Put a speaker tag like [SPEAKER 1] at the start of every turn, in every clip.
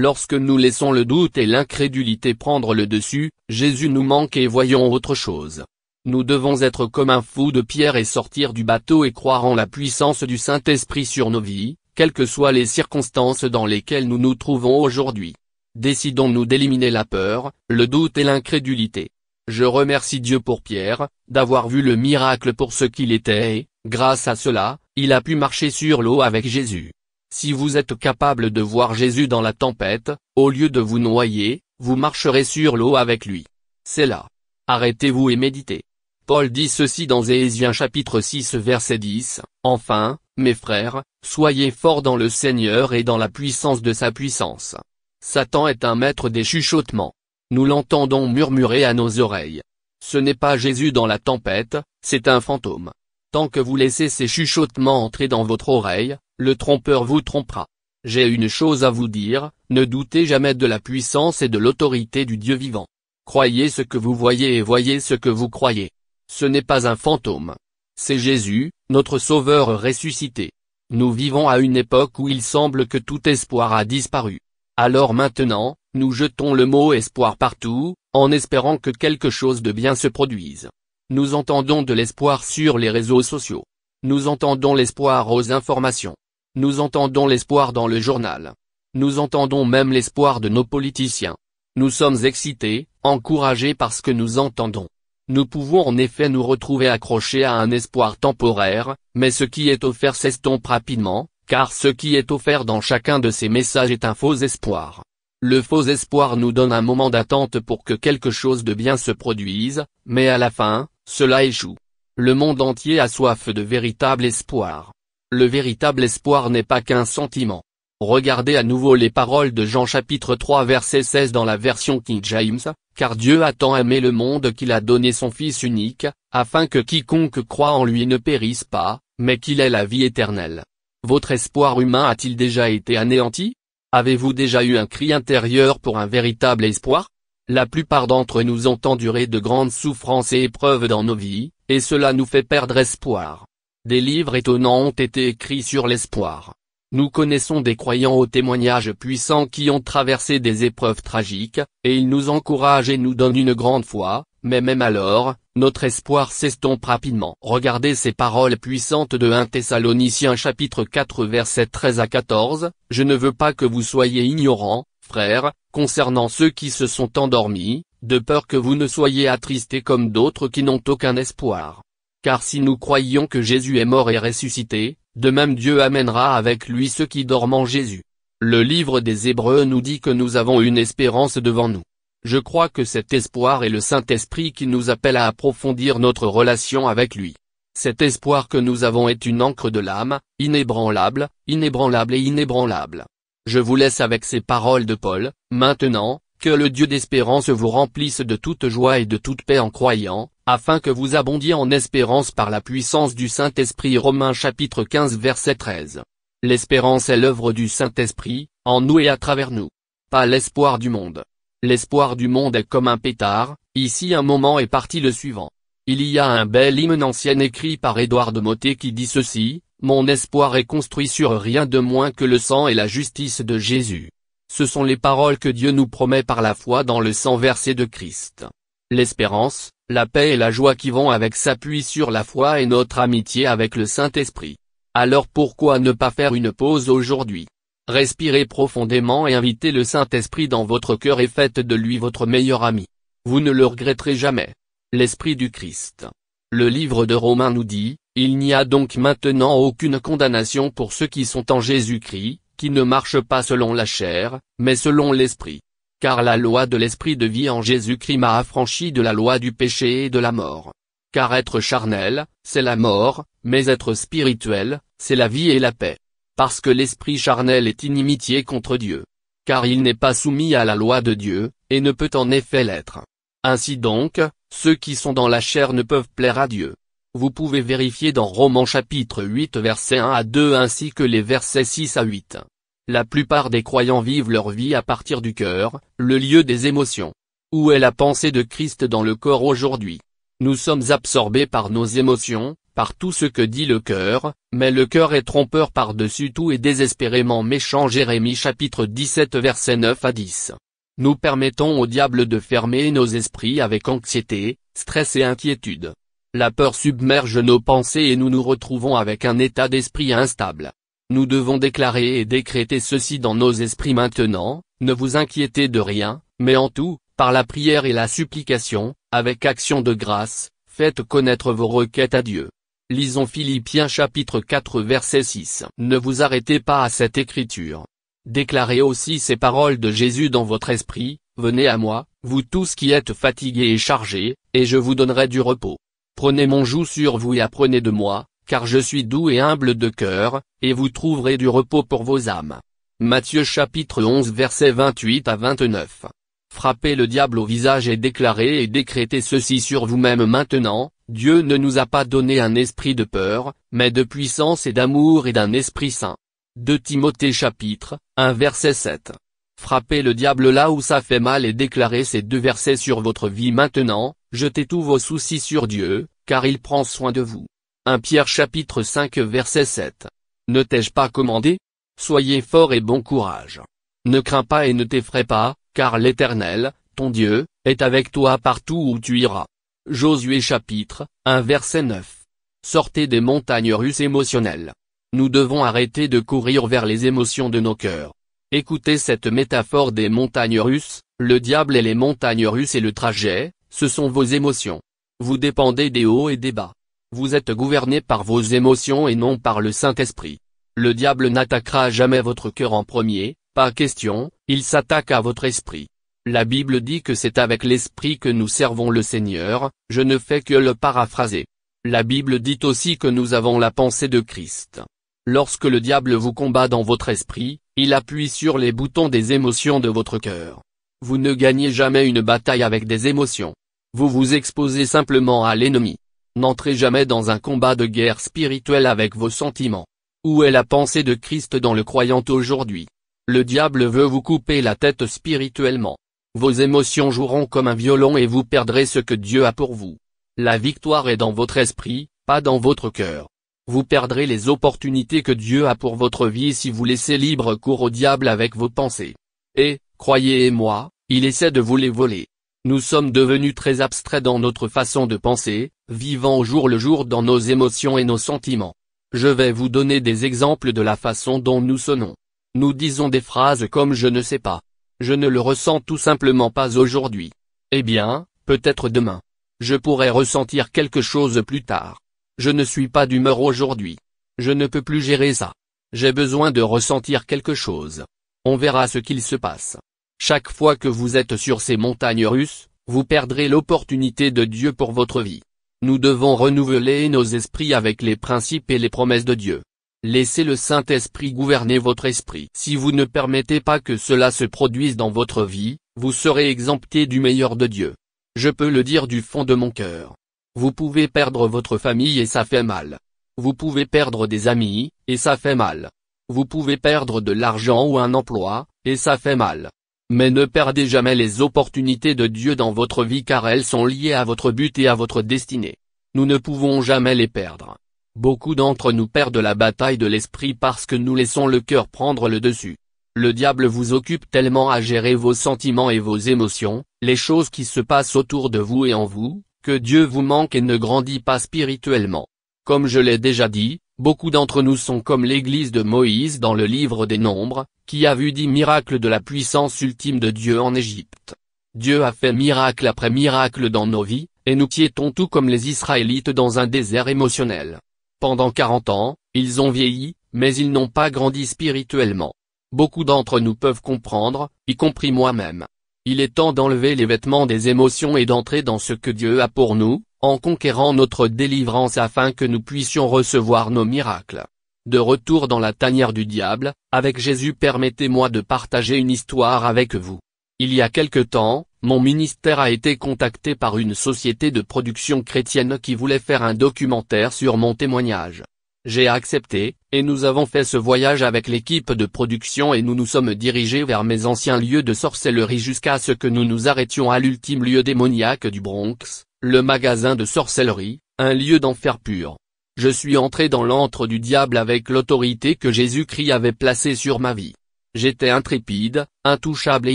[SPEAKER 1] Lorsque nous laissons le doute et l'incrédulité prendre le dessus, Jésus nous manque et voyons autre chose. Nous devons être comme un fou de pierre et sortir du bateau et croire en la puissance du Saint-Esprit sur nos vies, quelles que soient les circonstances dans lesquelles nous nous trouvons aujourd'hui. Décidons-nous d'éliminer la peur, le doute et l'incrédulité. Je remercie Dieu pour Pierre, d'avoir vu le miracle pour ce qu'il était et, grâce à cela, il a pu marcher sur l'eau avec Jésus. Si vous êtes capable de voir Jésus dans la tempête, au lieu de vous noyer, vous marcherez sur l'eau avec lui. C'est là. Arrêtez-vous et méditez. Paul dit ceci dans Éhésiens chapitre 6 verset 10, Enfin, mes frères, soyez forts dans le Seigneur et dans la puissance de sa puissance. Satan est un maître des chuchotements. Nous l'entendons murmurer à nos oreilles. Ce n'est pas Jésus dans la tempête, c'est un fantôme. Tant que vous laissez ces chuchotements entrer dans votre oreille, le trompeur vous trompera. J'ai une chose à vous dire, ne doutez jamais de la puissance et de l'autorité du Dieu vivant. Croyez ce que vous voyez et voyez ce que vous croyez. Ce n'est pas un fantôme. C'est Jésus, notre Sauveur ressuscité. Nous vivons à une époque où il semble que tout espoir a disparu. Alors maintenant, nous jetons le mot espoir partout, en espérant que quelque chose de bien se produise. Nous entendons de l'espoir sur les réseaux sociaux. Nous entendons l'espoir aux informations. Nous entendons l'espoir dans le journal. Nous entendons même l'espoir de nos politiciens. Nous sommes excités, encouragés par ce que nous entendons. Nous pouvons en effet nous retrouver accrochés à un espoir temporaire, mais ce qui est offert s'estompe rapidement, car ce qui est offert dans chacun de ces messages est un faux espoir. Le faux espoir nous donne un moment d'attente pour que quelque chose de bien se produise, mais à la fin, cela échoue. Le monde entier a soif de véritable espoir. Le véritable espoir n'est pas qu'un sentiment. Regardez à nouveau les paroles de Jean chapitre 3 verset 16 dans la version King James, car Dieu a tant aimé le monde qu'il a donné son Fils unique, afin que quiconque croit en lui ne périsse pas, mais qu'il ait la vie éternelle. Votre espoir humain a-t-il déjà été anéanti Avez-vous déjà eu un cri intérieur pour un véritable espoir La plupart d'entre nous ont enduré de grandes souffrances et épreuves dans nos vies, et cela nous fait perdre espoir. Des livres étonnants ont été écrits sur l'espoir. Nous connaissons des croyants aux témoignages puissants qui ont traversé des épreuves tragiques, et ils nous encouragent et nous donnent une grande foi, mais même alors, notre espoir s'estompe rapidement. Regardez ces paroles puissantes de 1 Thessaloniciens chapitre 4 verset 13 à 14, « Je ne veux pas que vous soyez ignorants, frères, concernant ceux qui se sont endormis, de peur que vous ne soyez attristés comme d'autres qui n'ont aucun espoir. Car si nous croyons que Jésus est mort et ressuscité, de même Dieu amènera avec lui ceux qui dorment en Jésus. Le livre des Hébreux nous dit que nous avons une espérance devant nous. Je crois que cet espoir est le Saint-Esprit qui nous appelle à approfondir notre relation avec lui. Cet espoir que nous avons est une encre de l'âme, inébranlable, inébranlable et inébranlable. Je vous laisse avec ces paroles de Paul, maintenant, que le Dieu d'espérance vous remplisse de toute joie et de toute paix en croyant, afin que vous abondiez en espérance par la puissance du Saint-Esprit. Romains chapitre 15 verset 13. L'espérance est l'œuvre du Saint-Esprit, en nous et à travers nous. Pas l'espoir du monde. L'espoir du monde est comme un pétard, ici un moment est parti le suivant. Il y a un bel hymne ancien écrit par Édouard de Motet qui dit ceci, Mon espoir est construit sur rien de moins que le sang et la justice de Jésus. Ce sont les paroles que Dieu nous promet par la foi dans le sang versé de Christ. L'espérance, la paix et la joie qui vont avec s'appuient sur la foi et notre amitié avec le Saint-Esprit. Alors pourquoi ne pas faire une pause aujourd'hui Respirez profondément et invitez le Saint-Esprit dans votre cœur et faites de lui votre meilleur ami. Vous ne le regretterez jamais. L'Esprit du Christ. Le livre de Romains nous dit, Il n'y a donc maintenant aucune condamnation pour ceux qui sont en Jésus-Christ, qui ne marche pas selon la chair, mais selon l'esprit. Car la loi de l'esprit de vie en Jésus-Christ m'a affranchi de la loi du péché et de la mort. Car être charnel, c'est la mort, mais être spirituel, c'est la vie et la paix. Parce que l'esprit charnel est inimitié contre Dieu. Car il n'est pas soumis à la loi de Dieu, et ne peut en effet l'être. Ainsi donc, ceux qui sont dans la chair ne peuvent plaire à Dieu. Vous pouvez vérifier dans Romans chapitre 8 versets 1 à 2 ainsi que les versets 6 à 8. La plupart des croyants vivent leur vie à partir du cœur, le lieu des émotions. Où est la pensée de Christ dans le corps aujourd'hui Nous sommes absorbés par nos émotions, par tout ce que dit le cœur, mais le cœur est trompeur par-dessus tout et désespérément méchant Jérémie chapitre 17 versets 9 à 10. Nous permettons au diable de fermer nos esprits avec anxiété, stress et inquiétude. La peur submerge nos pensées et nous nous retrouvons avec un état d'esprit instable. Nous devons déclarer et décréter ceci dans nos esprits maintenant, ne vous inquiétez de rien, mais en tout, par la prière et la supplication, avec action de grâce, faites connaître vos requêtes à Dieu. Lisons Philippiens chapitre 4 verset 6. Ne vous arrêtez pas à cette écriture. Déclarez aussi ces paroles de Jésus dans votre esprit, venez à moi, vous tous qui êtes fatigués et chargés, et je vous donnerai du repos prenez mon joug sur vous et apprenez de moi, car je suis doux et humble de cœur, et vous trouverez du repos pour vos âmes. Matthieu chapitre 11 versets 28 à 29. Frappez le diable au visage et déclarez et décrétez ceci sur vous-même maintenant, Dieu ne nous a pas donné un esprit de peur, mais de puissance et d'amour et d'un esprit saint. 2 Timothée chapitre 1 verset 7. Frappez le diable là où ça fait mal et déclarez ces deux versets sur votre vie maintenant, Jetez tous vos soucis sur Dieu, car il prend soin de vous. 1 Pierre chapitre 5 verset 7. Ne t'ai-je pas commandé Soyez fort et bon courage. Ne crains pas et ne t'effraie pas, car l'Éternel, ton Dieu, est avec toi partout où tu iras. Josué chapitre 1 verset 9. Sortez des montagnes russes émotionnelles. Nous devons arrêter de courir vers les émotions de nos cœurs. Écoutez cette métaphore des montagnes russes, le diable et les montagnes russes et le trajet, ce sont vos émotions. Vous dépendez des hauts et des bas. Vous êtes gouverné par vos émotions et non par le Saint-Esprit. Le diable n'attaquera jamais votre cœur en premier, pas question, il s'attaque à votre esprit. La Bible dit que c'est avec l'esprit que nous servons le Seigneur, je ne fais que le paraphraser. La Bible dit aussi que nous avons la pensée de Christ. Lorsque le diable vous combat dans votre esprit, il appuie sur les boutons des émotions de votre cœur. Vous ne gagnez jamais une bataille avec des émotions. Vous vous exposez simplement à l'ennemi. N'entrez jamais dans un combat de guerre spirituelle avec vos sentiments. Où est la pensée de Christ dans le croyant aujourd'hui Le diable veut vous couper la tête spirituellement. Vos émotions joueront comme un violon et vous perdrez ce que Dieu a pour vous. La victoire est dans votre esprit, pas dans votre cœur. Vous perdrez les opportunités que Dieu a pour votre vie si vous laissez libre cours au diable avec vos pensées. Et, Croyez-moi, il essaie de vous les voler. Nous sommes devenus très abstraits dans notre façon de penser, vivant au jour le jour dans nos émotions et nos sentiments. Je vais vous donner des exemples de la façon dont nous sonnons. Nous disons des phrases comme je ne sais pas. Je ne le ressens tout simplement pas aujourd'hui. Eh bien, peut-être demain. Je pourrais ressentir quelque chose plus tard. Je ne suis pas d'humeur aujourd'hui. Je ne peux plus gérer ça. J'ai besoin de ressentir quelque chose. On verra ce qu'il se passe. Chaque fois que vous êtes sur ces montagnes russes, vous perdrez l'opportunité de Dieu pour votre vie. Nous devons renouveler nos esprits avec les principes et les promesses de Dieu. Laissez le Saint-Esprit gouverner votre esprit. Si vous ne permettez pas que cela se produise dans votre vie, vous serez exempté du meilleur de Dieu. Je peux le dire du fond de mon cœur. Vous pouvez perdre votre famille et ça fait mal. Vous pouvez perdre des amis, et ça fait mal. Vous pouvez perdre de l'argent ou un emploi, et ça fait mal. Mais ne perdez jamais les opportunités de Dieu dans votre vie car elles sont liées à votre but et à votre destinée. Nous ne pouvons jamais les perdre. Beaucoup d'entre nous perdent la bataille de l'esprit parce que nous laissons le cœur prendre le dessus. Le diable vous occupe tellement à gérer vos sentiments et vos émotions, les choses qui se passent autour de vous et en vous, que Dieu vous manque et ne grandit pas spirituellement. Comme je l'ai déjà dit, Beaucoup d'entre nous sont comme l'église de Moïse dans le livre des Nombres, qui a vu dix miracles de la puissance ultime de Dieu en Égypte. Dieu a fait miracle après miracle dans nos vies, et nous piétons tout comme les Israélites dans un désert émotionnel. Pendant quarante ans, ils ont vieilli, mais ils n'ont pas grandi spirituellement. Beaucoup d'entre nous peuvent comprendre, y compris moi-même. Il est temps d'enlever les vêtements des émotions et d'entrer dans ce que Dieu a pour nous, en conquérant notre délivrance afin que nous puissions recevoir nos miracles. De retour dans la tanière du diable, avec Jésus permettez-moi de partager une histoire avec vous. Il y a quelque temps, mon ministère a été contacté par une société de production chrétienne qui voulait faire un documentaire sur mon témoignage. J'ai accepté, et nous avons fait ce voyage avec l'équipe de production et nous nous sommes dirigés vers mes anciens lieux de sorcellerie jusqu'à ce que nous nous arrêtions à l'ultime lieu démoniaque du Bronx, le magasin de sorcellerie, un lieu d'enfer pur. Je suis entré dans l'antre du diable avec l'autorité que Jésus-Christ avait placée sur ma vie. J'étais intrépide, intouchable et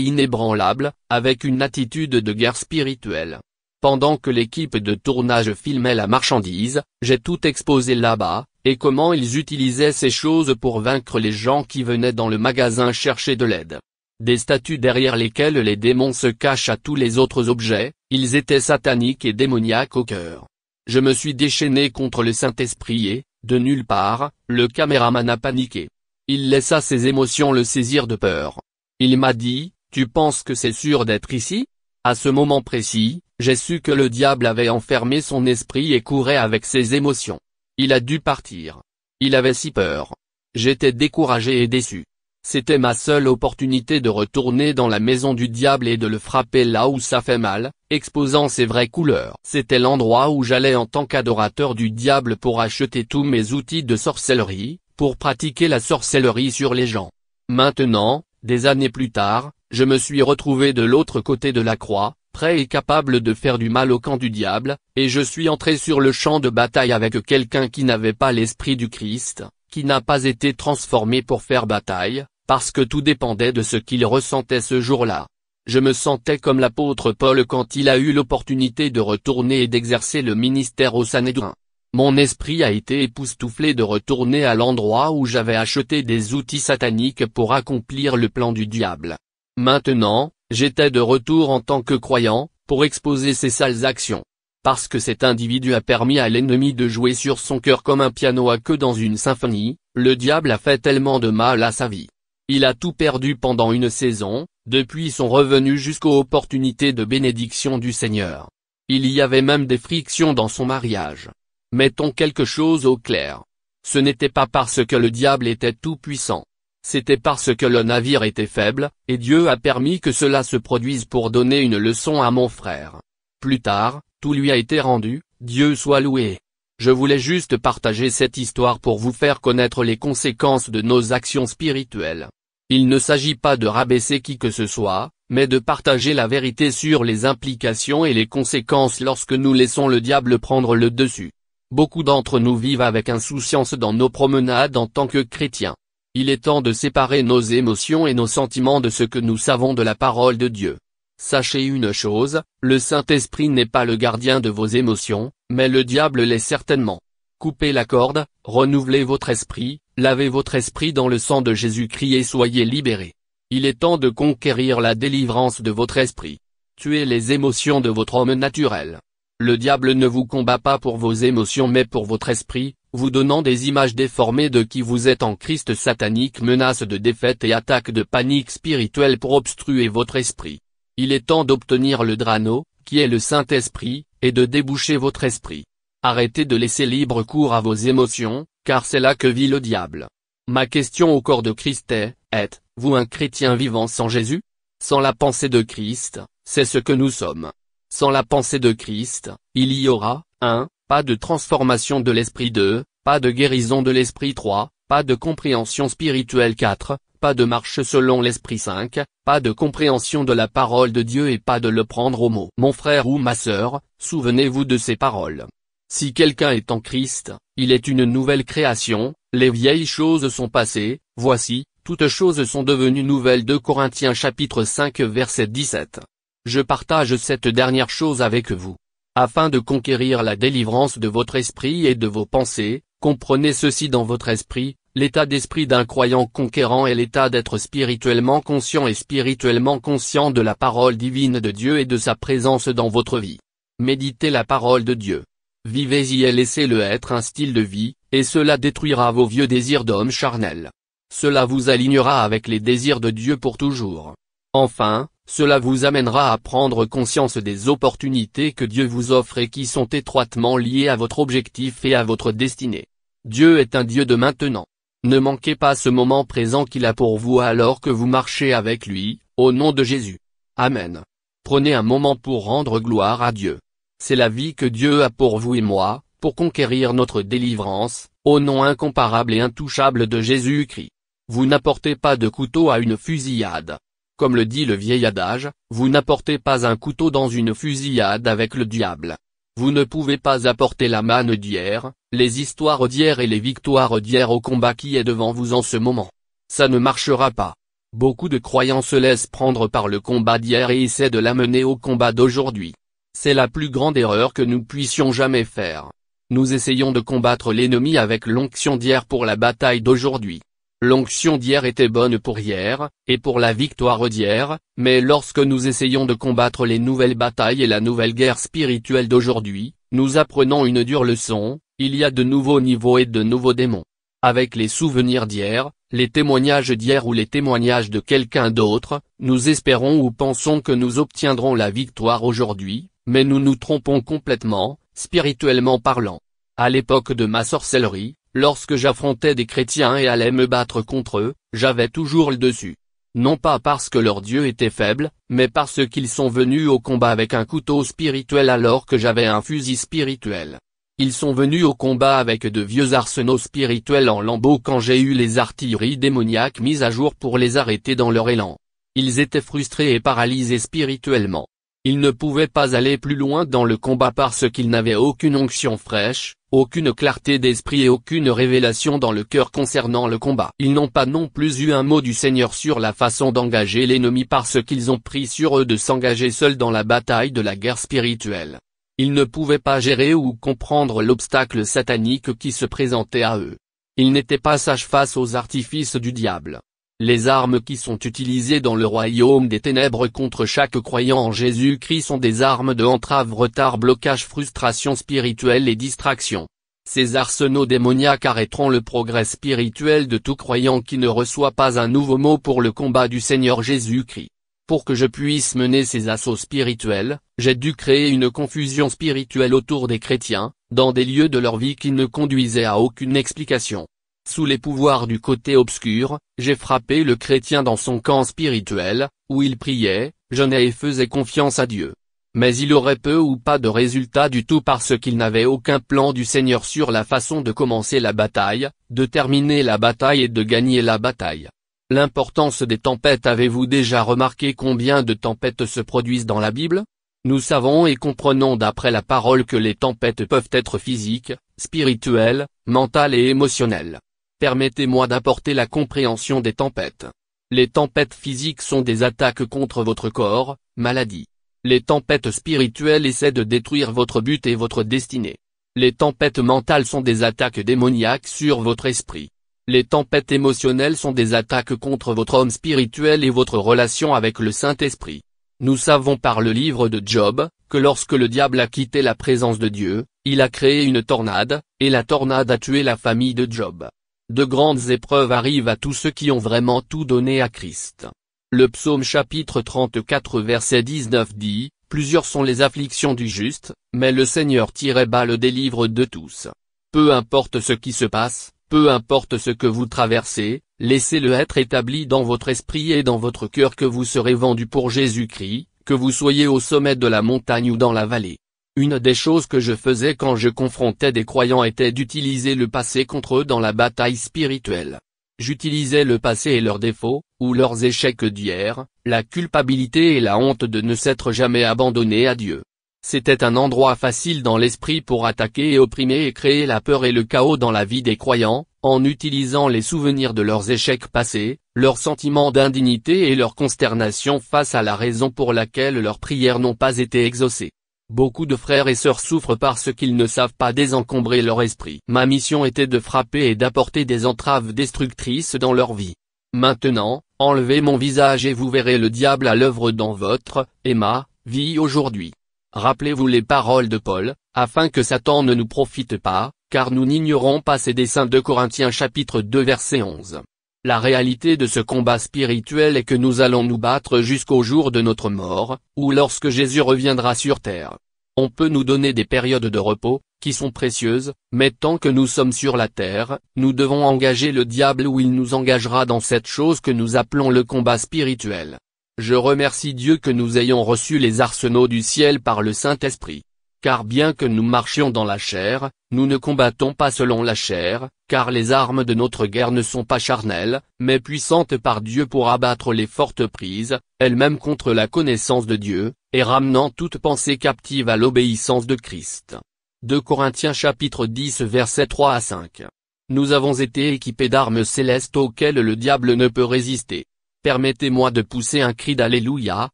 [SPEAKER 1] inébranlable, avec une attitude de guerre spirituelle. Pendant que l'équipe de tournage filmait la marchandise, j'ai tout exposé là-bas, et comment ils utilisaient ces choses pour vaincre les gens qui venaient dans le magasin chercher de l'aide des statues derrière lesquelles les démons se cachent à tous les autres objets, ils étaient sataniques et démoniaques au cœur. Je me suis déchaîné contre le Saint-Esprit et, de nulle part, le caméraman a paniqué. Il laissa ses émotions le saisir de peur. Il m'a dit, tu penses que c'est sûr d'être ici À ce moment précis, j'ai su que le diable avait enfermé son esprit et courait avec ses émotions. Il a dû partir. Il avait si peur. J'étais découragé et déçu. C'était ma seule opportunité de retourner dans la maison du diable et de le frapper là où ça fait mal, exposant ses vraies couleurs. C'était l'endroit où j'allais en tant qu'adorateur du diable pour acheter tous mes outils de sorcellerie, pour pratiquer la sorcellerie sur les gens. Maintenant, des années plus tard, je me suis retrouvé de l'autre côté de la croix, prêt et capable de faire du mal au camp du diable, et je suis entré sur le champ de bataille avec quelqu'un qui n'avait pas l'esprit du Christ, qui n'a pas été transformé pour faire bataille, parce que tout dépendait de ce qu'il ressentait ce jour-là. Je me sentais comme l'apôtre Paul quand il a eu l'opportunité de retourner et d'exercer le ministère au Sanhédrin. Mon esprit a été époustouflé de retourner à l'endroit où j'avais acheté des outils sataniques pour accomplir le plan du diable. Maintenant, j'étais de retour en tant que croyant, pour exposer ses sales actions. Parce que cet individu a permis à l'ennemi de jouer sur son cœur comme un piano à queue dans une symphonie, le diable a fait tellement de mal à sa vie. Il a tout perdu pendant une saison, depuis son revenu jusqu'aux opportunités de bénédiction du Seigneur. Il y avait même des frictions dans son mariage. Mettons quelque chose au clair. Ce n'était pas parce que le diable était tout-puissant. C'était parce que le navire était faible, et Dieu a permis que cela se produise pour donner une leçon à mon frère. Plus tard, tout lui a été rendu, Dieu soit loué. Je voulais juste partager cette histoire pour vous faire connaître les conséquences de nos actions spirituelles. Il ne s'agit pas de rabaisser qui que ce soit, mais de partager la vérité sur les implications et les conséquences lorsque nous laissons le diable prendre le dessus. Beaucoup d'entre nous vivent avec insouciance dans nos promenades en tant que chrétiens. Il est temps de séparer nos émotions et nos sentiments de ce que nous savons de la parole de Dieu. Sachez une chose, le Saint-Esprit n'est pas le gardien de vos émotions, mais le diable l'est certainement. Coupez la corde, renouvelez votre esprit, lavez votre esprit dans le sang de Jésus-Christ et soyez libérés. Il est temps de conquérir la délivrance de votre esprit. Tuez les émotions de votre homme naturel. Le diable ne vous combat pas pour vos émotions mais pour votre esprit, vous donnant des images déformées de qui vous êtes en Christ satanique menace de défaite et attaque de panique spirituelle pour obstruer votre esprit. Il est temps d'obtenir le Drano, qui est le Saint-Esprit, et de déboucher votre esprit. Arrêtez de laisser libre cours à vos émotions, car c'est là que vit le diable. Ma question au corps de Christ est, êtes-vous un chrétien vivant sans Jésus Sans la pensée de Christ, c'est ce que nous sommes. Sans la pensée de Christ, il y aura, 1. Pas de transformation de l'esprit 2, pas de guérison de l'esprit 3, pas de compréhension spirituelle 4, de marche selon l'Esprit 5, pas de compréhension de la parole de Dieu et pas de le prendre au mot. Mon frère ou ma sœur, souvenez-vous de ces paroles. Si quelqu'un est en Christ, il est une nouvelle création, les vieilles choses sont passées, voici, toutes choses sont devenues nouvelles de Corinthiens chapitre 5 verset 17. Je partage cette dernière chose avec vous. Afin de conquérir la délivrance de votre esprit et de vos pensées, comprenez ceci dans votre esprit, l'état d'esprit d'un croyant conquérant est l'état d'être spirituellement conscient et spirituellement conscient de la parole divine de Dieu et de sa présence dans votre vie. Méditez la parole de Dieu. Vivez-y et laissez-le être un style de vie, et cela détruira vos vieux désirs d'homme charnel. Cela vous alignera avec les désirs de Dieu pour toujours. Enfin, cela vous amènera à prendre conscience des opportunités que Dieu vous offre et qui sont étroitement liées à votre objectif et à votre destinée. Dieu est un Dieu de maintenant. Ne manquez pas ce moment présent qu'il a pour vous alors que vous marchez avec lui, au nom de Jésus. Amen. Prenez un moment pour rendre gloire à Dieu. C'est la vie que Dieu a pour vous et moi, pour conquérir notre délivrance, au nom incomparable et intouchable de Jésus-Christ. Vous n'apportez pas de couteau à une fusillade. Comme le dit le vieil adage, vous n'apportez pas un couteau dans une fusillade avec le diable. Vous ne pouvez pas apporter la manne d'hier, les histoires d'hier et les victoires d'hier au combat qui est devant vous en ce moment. Ça ne marchera pas. Beaucoup de croyants se laissent prendre par le combat d'hier et essaient de l'amener au combat d'aujourd'hui. C'est la plus grande erreur que nous puissions jamais faire. Nous essayons de combattre l'ennemi avec l'onction d'hier pour la bataille d'aujourd'hui. L'onction d'hier était bonne pour hier, et pour la victoire d'hier, mais lorsque nous essayons de combattre les nouvelles batailles et la nouvelle guerre spirituelle d'aujourd'hui, nous apprenons une dure leçon, il y a de nouveaux niveaux et de nouveaux démons. Avec les souvenirs d'hier, les témoignages d'hier ou les témoignages de quelqu'un d'autre, nous espérons ou pensons que nous obtiendrons la victoire aujourd'hui, mais nous nous trompons complètement, spirituellement parlant. À l'époque de ma sorcellerie, lorsque j'affrontais des chrétiens et allais me battre contre eux, j'avais toujours le dessus. Non pas parce que leur Dieu était faible, mais parce qu'ils sont venus au combat avec un couteau spirituel alors que j'avais un fusil spirituel. Ils sont venus au combat avec de vieux arsenaux spirituels en lambeaux quand j'ai eu les artilleries démoniaques mises à jour pour les arrêter dans leur élan. Ils étaient frustrés et paralysés spirituellement. Ils ne pouvaient pas aller plus loin dans le combat parce qu'ils n'avaient aucune onction fraîche, aucune clarté d'esprit et aucune révélation dans le cœur concernant le combat. Ils n'ont pas non plus eu un mot du Seigneur sur la façon d'engager l'ennemi parce qu'ils ont pris sur eux de s'engager seuls dans la bataille de la guerre spirituelle. Ils ne pouvaient pas gérer ou comprendre l'obstacle satanique qui se présentait à eux. Ils n'étaient pas sages face aux artifices du diable. Les armes qui sont utilisées dans le royaume des ténèbres contre chaque croyant en Jésus-Christ sont des armes de entrave retard blocage frustration spirituelle et distraction. Ces arsenaux démoniaques arrêteront le progrès spirituel de tout croyant qui ne reçoit pas un nouveau mot pour le combat du Seigneur Jésus-Christ. Pour que je puisse mener ces assauts spirituels, j'ai dû créer une confusion spirituelle autour des chrétiens, dans des lieux de leur vie qui ne conduisaient à aucune explication. Sous les pouvoirs du côté obscur, j'ai frappé le chrétien dans son camp spirituel, où il priait, jeûnait et faisait confiance à Dieu. Mais il aurait peu ou pas de résultat du tout parce qu'il n'avait aucun plan du Seigneur sur la façon de commencer la bataille, de terminer la bataille et de gagner la bataille. L'importance des tempêtes Avez-vous déjà remarqué combien de tempêtes se produisent dans la Bible Nous savons et comprenons d'après la parole que les tempêtes peuvent être physiques, spirituelles, mentales et émotionnelles. Permettez-moi d'apporter la compréhension des tempêtes. Les tempêtes physiques sont des attaques contre votre corps, maladie. Les tempêtes spirituelles essaient de détruire votre but et votre destinée. Les tempêtes mentales sont des attaques démoniaques sur votre esprit. Les tempêtes émotionnelles sont des attaques contre votre homme spirituel et votre relation avec le Saint-Esprit. Nous savons par le livre de Job, que lorsque le diable a quitté la présence de Dieu, il a créé une tornade, et la tornade a tué la famille de Job. De grandes épreuves arrivent à tous ceux qui ont vraiment tout donné à Christ. Le psaume chapitre 34 verset 19 dit, Plusieurs sont les afflictions du juste, mais le Seigneur tirait bas le délivre de tous. Peu importe ce qui se passe, peu importe ce que vous traversez, laissez-le être établi dans votre esprit et dans votre cœur que vous serez vendu pour Jésus-Christ, que vous soyez au sommet de la montagne ou dans la vallée. Une des choses que je faisais quand je confrontais des croyants était d'utiliser le passé contre eux dans la bataille spirituelle. J'utilisais le passé et leurs défauts, ou leurs échecs d'hier, la culpabilité et la honte de ne s'être jamais abandonné à Dieu. C'était un endroit facile dans l'esprit pour attaquer et opprimer et créer la peur et le chaos dans la vie des croyants, en utilisant les souvenirs de leurs échecs passés, leurs sentiments d'indignité et leur consternation face à la raison pour laquelle leurs prières n'ont pas été exaucées. Beaucoup de frères et sœurs souffrent parce qu'ils ne savent pas désencombrer leur esprit. Ma mission était de frapper et d'apporter des entraves destructrices dans leur vie. Maintenant, enlevez mon visage et vous verrez le diable à l'œuvre dans votre, Emma, vie aujourd'hui. Rappelez-vous les paroles de Paul, afin que Satan ne nous profite pas, car nous n'ignorons pas ses desseins de Corinthiens chapitre 2 verset 11. La réalité de ce combat spirituel est que nous allons nous battre jusqu'au jour de notre mort, ou lorsque Jésus reviendra sur terre. On peut nous donner des périodes de repos, qui sont précieuses, mais tant que nous sommes sur la terre, nous devons engager le diable ou il nous engagera dans cette chose que nous appelons le combat spirituel. Je remercie Dieu que nous ayons reçu les arsenaux du ciel par le Saint-Esprit. Car bien que nous marchions dans la chair, nous ne combattons pas selon la chair, car les armes de notre guerre ne sont pas charnelles, mais puissantes par Dieu pour abattre les fortes prises, elles-mêmes contre la connaissance de Dieu, et ramenant toute pensée captive à l'obéissance de Christ. 2 Corinthiens chapitre 10 versets 3 à 5. Nous avons été équipés d'armes célestes auxquelles le diable ne peut résister permettez-moi de pousser un cri d'Alléluia,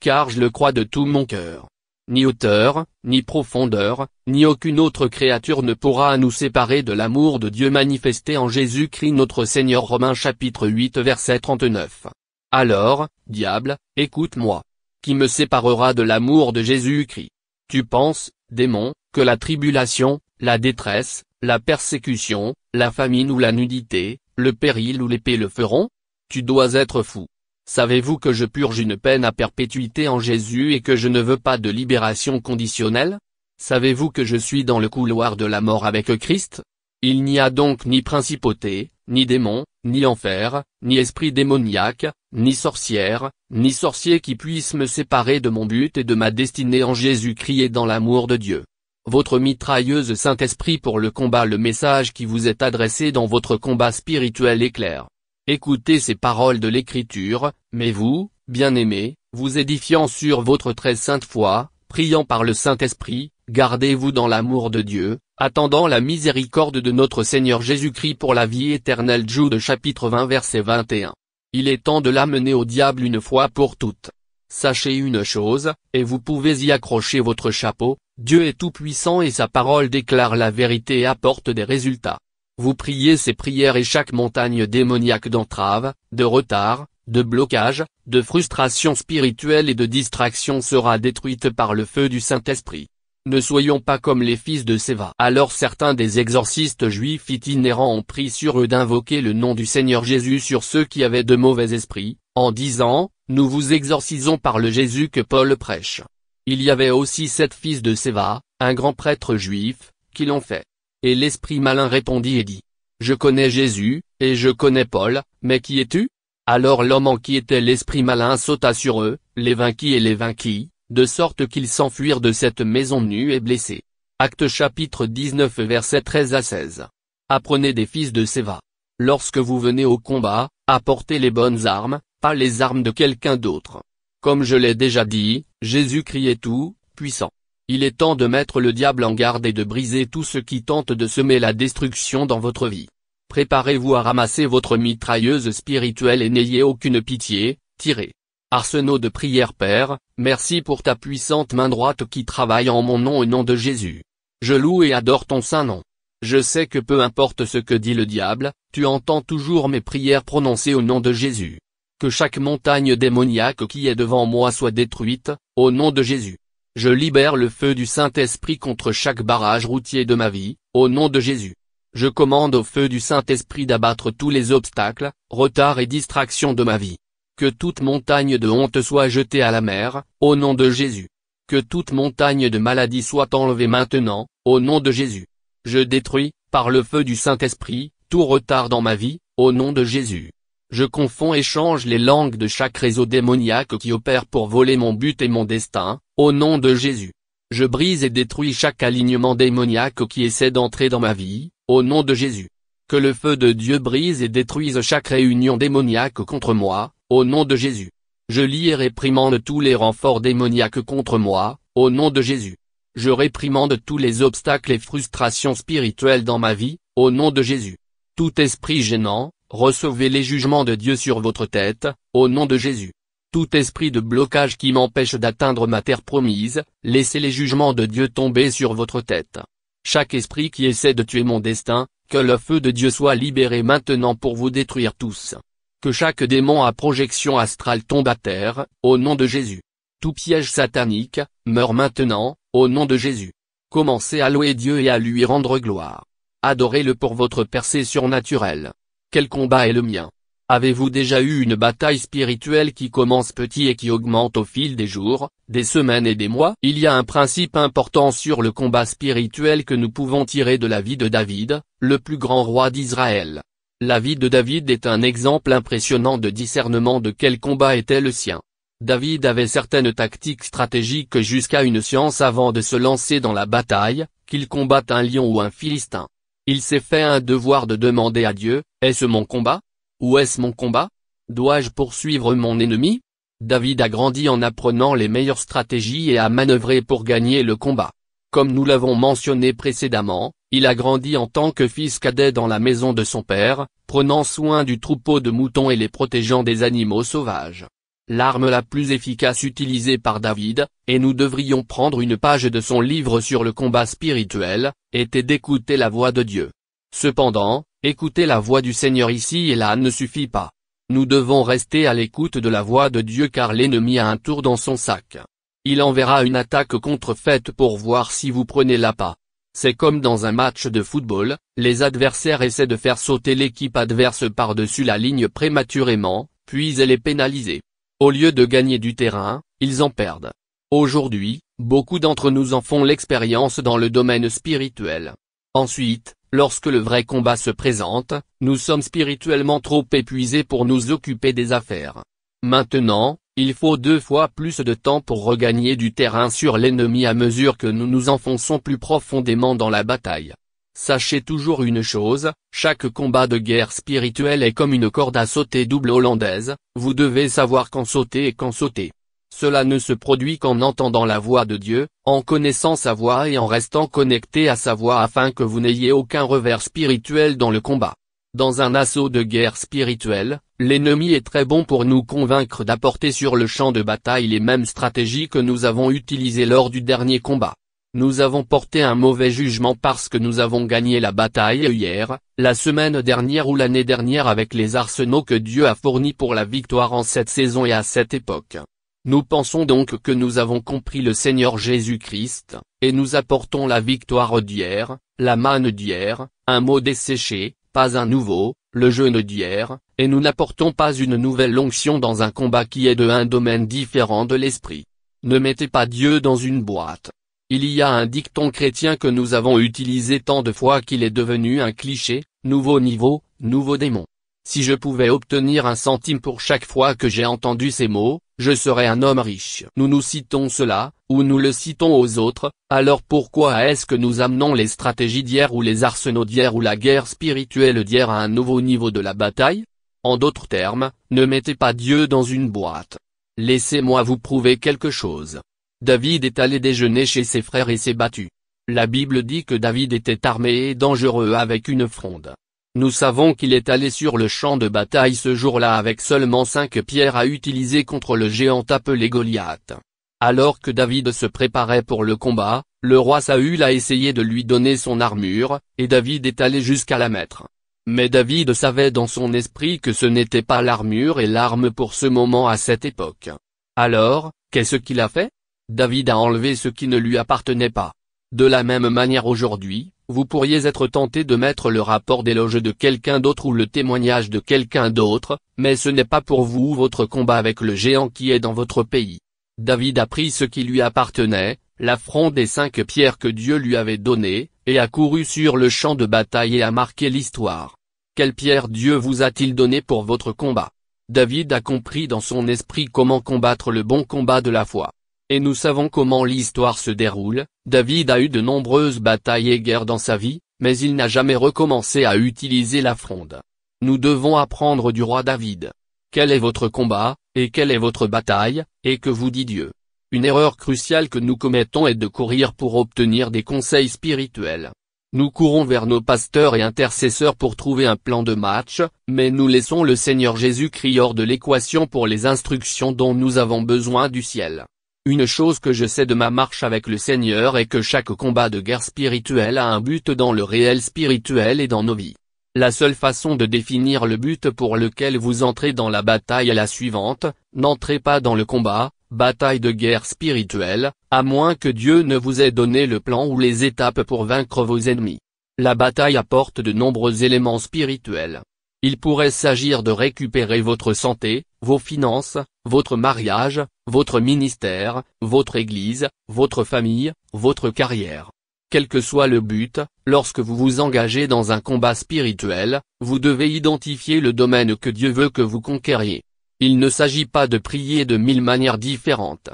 [SPEAKER 1] car je le crois de tout mon cœur. Ni hauteur, ni profondeur, ni aucune autre créature ne pourra nous séparer de l'amour de Dieu manifesté en Jésus-Christ notre Seigneur Romains chapitre 8 verset 39. Alors, diable, écoute-moi. Qui me séparera de l'amour de Jésus-Christ Tu penses, démon, que la tribulation, la détresse, la persécution, la famine ou la nudité, le péril ou l'épée le feront Tu dois être fou. Savez-vous que je purge une peine à perpétuité en Jésus et que je ne veux pas de libération conditionnelle Savez-vous que je suis dans le couloir de la mort avec Christ Il n'y a donc ni principauté, ni démon, ni enfer, ni esprit démoniaque, ni sorcière, ni sorcier qui puisse me séparer de mon but et de ma destinée en Jésus-Christ et dans l'amour de Dieu. Votre mitrailleuse Saint-Esprit pour le combat Le message qui vous est adressé dans votre combat spirituel est clair. Écoutez ces paroles de l'Écriture, mais vous, bien-aimés, vous édifiant sur votre très sainte foi, priant par le Saint-Esprit, gardez-vous dans l'amour de Dieu, attendant la miséricorde de notre Seigneur Jésus-Christ pour la vie éternelle. Jude chapitre 20 verset 21. Il est temps de l'amener au diable une fois pour toutes. Sachez une chose, et vous pouvez y accrocher votre chapeau, Dieu est tout-puissant et sa parole déclare la vérité et apporte des résultats. Vous priez ces prières et chaque montagne démoniaque d'entrave, de retard, de blocage, de frustration spirituelle et de distraction sera détruite par le feu du Saint-Esprit. Ne soyons pas comme les fils de Séva. Alors certains des exorcistes juifs itinérants ont pris sur eux d'invoquer le nom du Seigneur Jésus sur ceux qui avaient de mauvais esprits, en disant, nous vous exorcisons par le Jésus que Paul prêche. Il y avait aussi sept fils de Séva, un grand prêtre juif, qui l'ont fait. Et l'esprit malin répondit et dit, Je connais Jésus, et je connais Paul, mais qui es-tu Alors l'homme en qui était l'esprit malin sauta sur eux, les vainquit et les vainquit, de sorte qu'ils s'enfuirent de cette maison nue et blessée. Acte chapitre 19 verset 13 à 16. Apprenez des fils de Séva. Lorsque vous venez au combat, apportez les bonnes armes, pas les armes de quelqu'un d'autre. Comme je l'ai déjà dit, jésus criait tout, puissant. Il est temps de mettre le diable en garde et de briser tout ce qui tente de semer la destruction dans votre vie. Préparez-vous à ramasser votre mitrailleuse spirituelle et n'ayez aucune pitié, tirez. Arsenaux de prière Père, merci pour ta puissante main droite qui travaille en mon nom au nom de Jésus. Je loue et adore ton saint nom. Je sais que peu importe ce que dit le diable, tu entends toujours mes prières prononcées au nom de Jésus. Que chaque montagne démoniaque qui est devant moi soit détruite, au nom de Jésus. Je libère le feu du Saint-Esprit contre chaque barrage routier de ma vie, au nom de Jésus. Je commande au feu du Saint-Esprit d'abattre tous les obstacles, retards et distractions de ma vie. Que toute montagne de honte soit jetée à la mer, au nom de Jésus. Que toute montagne de maladie soit enlevée maintenant, au nom de Jésus. Je détruis, par le feu du Saint-Esprit, tout retard dans ma vie, au nom de Jésus. Je confonds et change les langues de chaque réseau démoniaque qui opère pour voler mon but et mon destin, au nom de Jésus. Je brise et détruis chaque alignement démoniaque qui essaie d'entrer dans ma vie, au nom de Jésus. Que le feu de Dieu brise et détruise chaque réunion démoniaque contre moi, au nom de Jésus. Je lis et réprimande tous les renforts démoniaques contre moi, au nom de Jésus. Je réprimande tous les obstacles et frustrations spirituelles dans ma vie, au nom de Jésus. Tout esprit gênant, recevez les jugements de Dieu sur votre tête, au nom de Jésus. Tout esprit de blocage qui m'empêche d'atteindre ma terre promise, laissez les jugements de Dieu tomber sur votre tête. Chaque esprit qui essaie de tuer mon destin, que le feu de Dieu soit libéré maintenant pour vous détruire tous. Que chaque démon à projection astrale tombe à terre, au nom de Jésus. Tout piège satanique, meurt maintenant, au nom de Jésus. Commencez à louer Dieu et à lui rendre gloire. Adorez-le pour votre percée surnaturelle. Quel combat est le mien Avez-vous déjà eu une bataille spirituelle qui commence petit et qui augmente au fil des jours, des semaines et des mois Il y a un principe important sur le combat spirituel que nous pouvons tirer de la vie de David, le plus grand roi d'Israël. La vie de David est un exemple impressionnant de discernement de quel combat était le sien. David avait certaines tactiques stratégiques jusqu'à une science avant de se lancer dans la bataille, qu'il combatte un lion ou un philistin. Il s'est fait un devoir de demander à Dieu, est-ce mon combat Où est-ce mon combat Dois-je poursuivre mon ennemi David a grandi en apprenant les meilleures stratégies et à manœuvré pour gagner le combat. Comme nous l'avons mentionné précédemment, il a grandi en tant que fils cadet dans la maison de son père, prenant soin du troupeau de moutons et les protégeant des animaux sauvages l'arme la plus efficace utilisée par David, et nous devrions prendre une page de son livre sur le combat spirituel, était d'écouter la voix de Dieu. Cependant, écouter la voix du Seigneur ici et là ne suffit pas. Nous devons rester à l'écoute de la voix de Dieu car l'ennemi a un tour dans son sac. Il enverra une attaque contrefaite pour voir si vous prenez la pas. C'est comme dans un match de football, les adversaires essaient de faire sauter l'équipe adverse par-dessus la ligne prématurément, puis elle est pénalisée. Au lieu de gagner du terrain, ils en perdent. Aujourd'hui, beaucoup d'entre nous en font l'expérience dans le domaine spirituel. Ensuite, lorsque le vrai combat se présente, nous sommes spirituellement trop épuisés pour nous occuper des affaires. Maintenant, il faut deux fois plus de temps pour regagner du terrain sur l'ennemi à mesure que nous nous enfonçons plus profondément dans la bataille. Sachez toujours une chose, chaque combat de guerre spirituelle est comme une corde à sauter double hollandaise, vous devez savoir quand sauter et quand sauter. Cela ne se produit qu'en entendant la voix de Dieu, en connaissant sa voix et en restant connecté à sa voix afin que vous n'ayez aucun revers spirituel dans le combat. Dans un assaut de guerre spirituelle, l'ennemi est très bon pour nous convaincre d'apporter sur le champ de bataille les mêmes stratégies que nous avons utilisées lors du dernier combat. Nous avons porté un mauvais jugement parce que nous avons gagné la bataille hier, la semaine dernière ou l'année dernière avec les arsenaux que Dieu a fournis pour la victoire en cette saison et à cette époque. Nous pensons donc que nous avons compris le Seigneur Jésus-Christ, et nous apportons la victoire d'hier, la manne d'hier, un mot desséché, pas un nouveau, le jeûne d'hier, et nous n'apportons pas une nouvelle onction dans un combat qui est de un domaine différent de l'esprit. Ne mettez pas Dieu dans une boîte, il y a un dicton chrétien que nous avons utilisé tant de fois qu'il est devenu un cliché, nouveau niveau, nouveau démon. Si je pouvais obtenir un centime pour chaque fois que j'ai entendu ces mots, je serais un homme riche. Nous nous citons cela, ou nous le citons aux autres, alors pourquoi est-ce que nous amenons les stratégies d'hier ou les arsenaux d'hier ou la guerre spirituelle d'hier à un nouveau niveau de la bataille En d'autres termes, ne mettez pas Dieu dans une boîte. Laissez-moi vous prouver quelque chose. David est allé déjeuner chez ses frères et s'est battu. La Bible dit que David était armé et dangereux avec une fronde. Nous savons qu'il est allé sur le champ de bataille ce jour-là avec seulement cinq pierres à utiliser contre le géant appelé Goliath. Alors que David se préparait pour le combat, le roi Saül a essayé de lui donner son armure, et David est allé jusqu'à la mettre. Mais David savait dans son esprit que ce n'était pas l'armure et l'arme pour ce moment à cette époque. Alors, qu'est-ce qu'il a fait David a enlevé ce qui ne lui appartenait pas. De la même manière aujourd'hui, vous pourriez être tenté de mettre le rapport d'éloge de quelqu'un d'autre ou le témoignage de quelqu'un d'autre, mais ce n'est pas pour vous votre combat avec le géant qui est dans votre pays. David a pris ce qui lui appartenait, l'affront des cinq pierres que Dieu lui avait données, et a couru sur le champ de bataille et a marqué l'histoire. Quelle pierre Dieu vous a-t-il donné pour votre combat David a compris dans son esprit comment combattre le bon combat de la foi. Et nous savons comment l'histoire se déroule, David a eu de nombreuses batailles et guerres dans sa vie, mais il n'a jamais recommencé à utiliser la fronde. Nous devons apprendre du roi David. Quel est votre combat, et quelle est votre bataille, et que vous dit Dieu Une erreur cruciale que nous commettons est de courir pour obtenir des conseils spirituels. Nous courons vers nos pasteurs et intercesseurs pour trouver un plan de match, mais nous laissons le Seigneur Jésus-Christ hors de l'équation pour les instructions dont nous avons besoin du ciel. Une chose que je sais de ma marche avec le Seigneur est que chaque combat de guerre spirituelle a un but dans le réel spirituel et dans nos vies. La seule façon de définir le but pour lequel vous entrez dans la bataille est la suivante, n'entrez pas dans le combat, bataille de guerre spirituelle, à moins que Dieu ne vous ait donné le plan ou les étapes pour vaincre vos ennemis. La bataille apporte de nombreux éléments spirituels. Il pourrait s'agir de récupérer votre santé, vos finances, votre mariage, votre ministère, votre église, votre famille, votre carrière. Quel que soit le but, lorsque vous vous engagez dans un combat spirituel, vous devez identifier le domaine que Dieu veut que vous conquériez. Il ne s'agit pas de prier de mille manières différentes.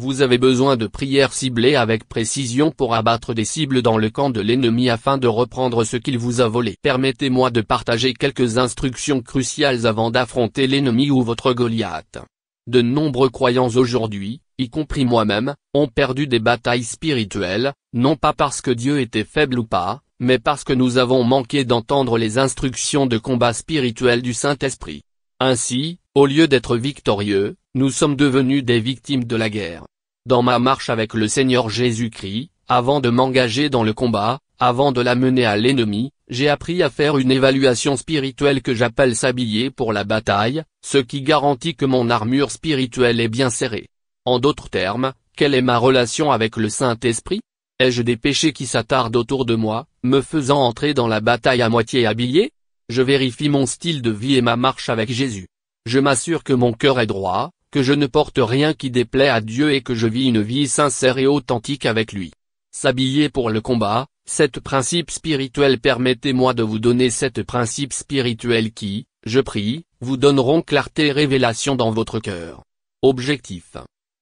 [SPEAKER 1] Vous avez besoin de prières ciblées avec précision pour abattre des cibles dans le camp de l'ennemi afin de reprendre ce qu'il vous a volé. Permettez-moi de partager quelques instructions cruciales avant d'affronter l'ennemi ou votre Goliath. De nombreux croyants aujourd'hui, y compris moi-même, ont perdu des batailles spirituelles, non pas parce que Dieu était faible ou pas, mais parce que nous avons manqué d'entendre les instructions de combat spirituel du Saint-Esprit. Ainsi, au lieu d'être victorieux, nous sommes devenus des victimes de la guerre. Dans ma marche avec le Seigneur Jésus-Christ, avant de m'engager dans le combat, avant de l'amener à l'ennemi, j'ai appris à faire une évaluation spirituelle que j'appelle s'habiller pour la bataille, ce qui garantit que mon armure spirituelle est bien serrée. En d'autres termes, quelle est ma relation avec le Saint-Esprit Ai-je des péchés qui s'attardent autour de moi, me faisant entrer dans la bataille à moitié habillé je vérifie mon style de vie et ma marche avec Jésus. Je m'assure que mon cœur est droit, que je ne porte rien qui déplaît à Dieu et que je vis une vie sincère et authentique avec lui. S'habiller pour le combat, sept principes spirituels permettez-moi de vous donner sept principes spirituels qui, je prie, vous donneront clarté et révélation dans votre cœur. Objectif.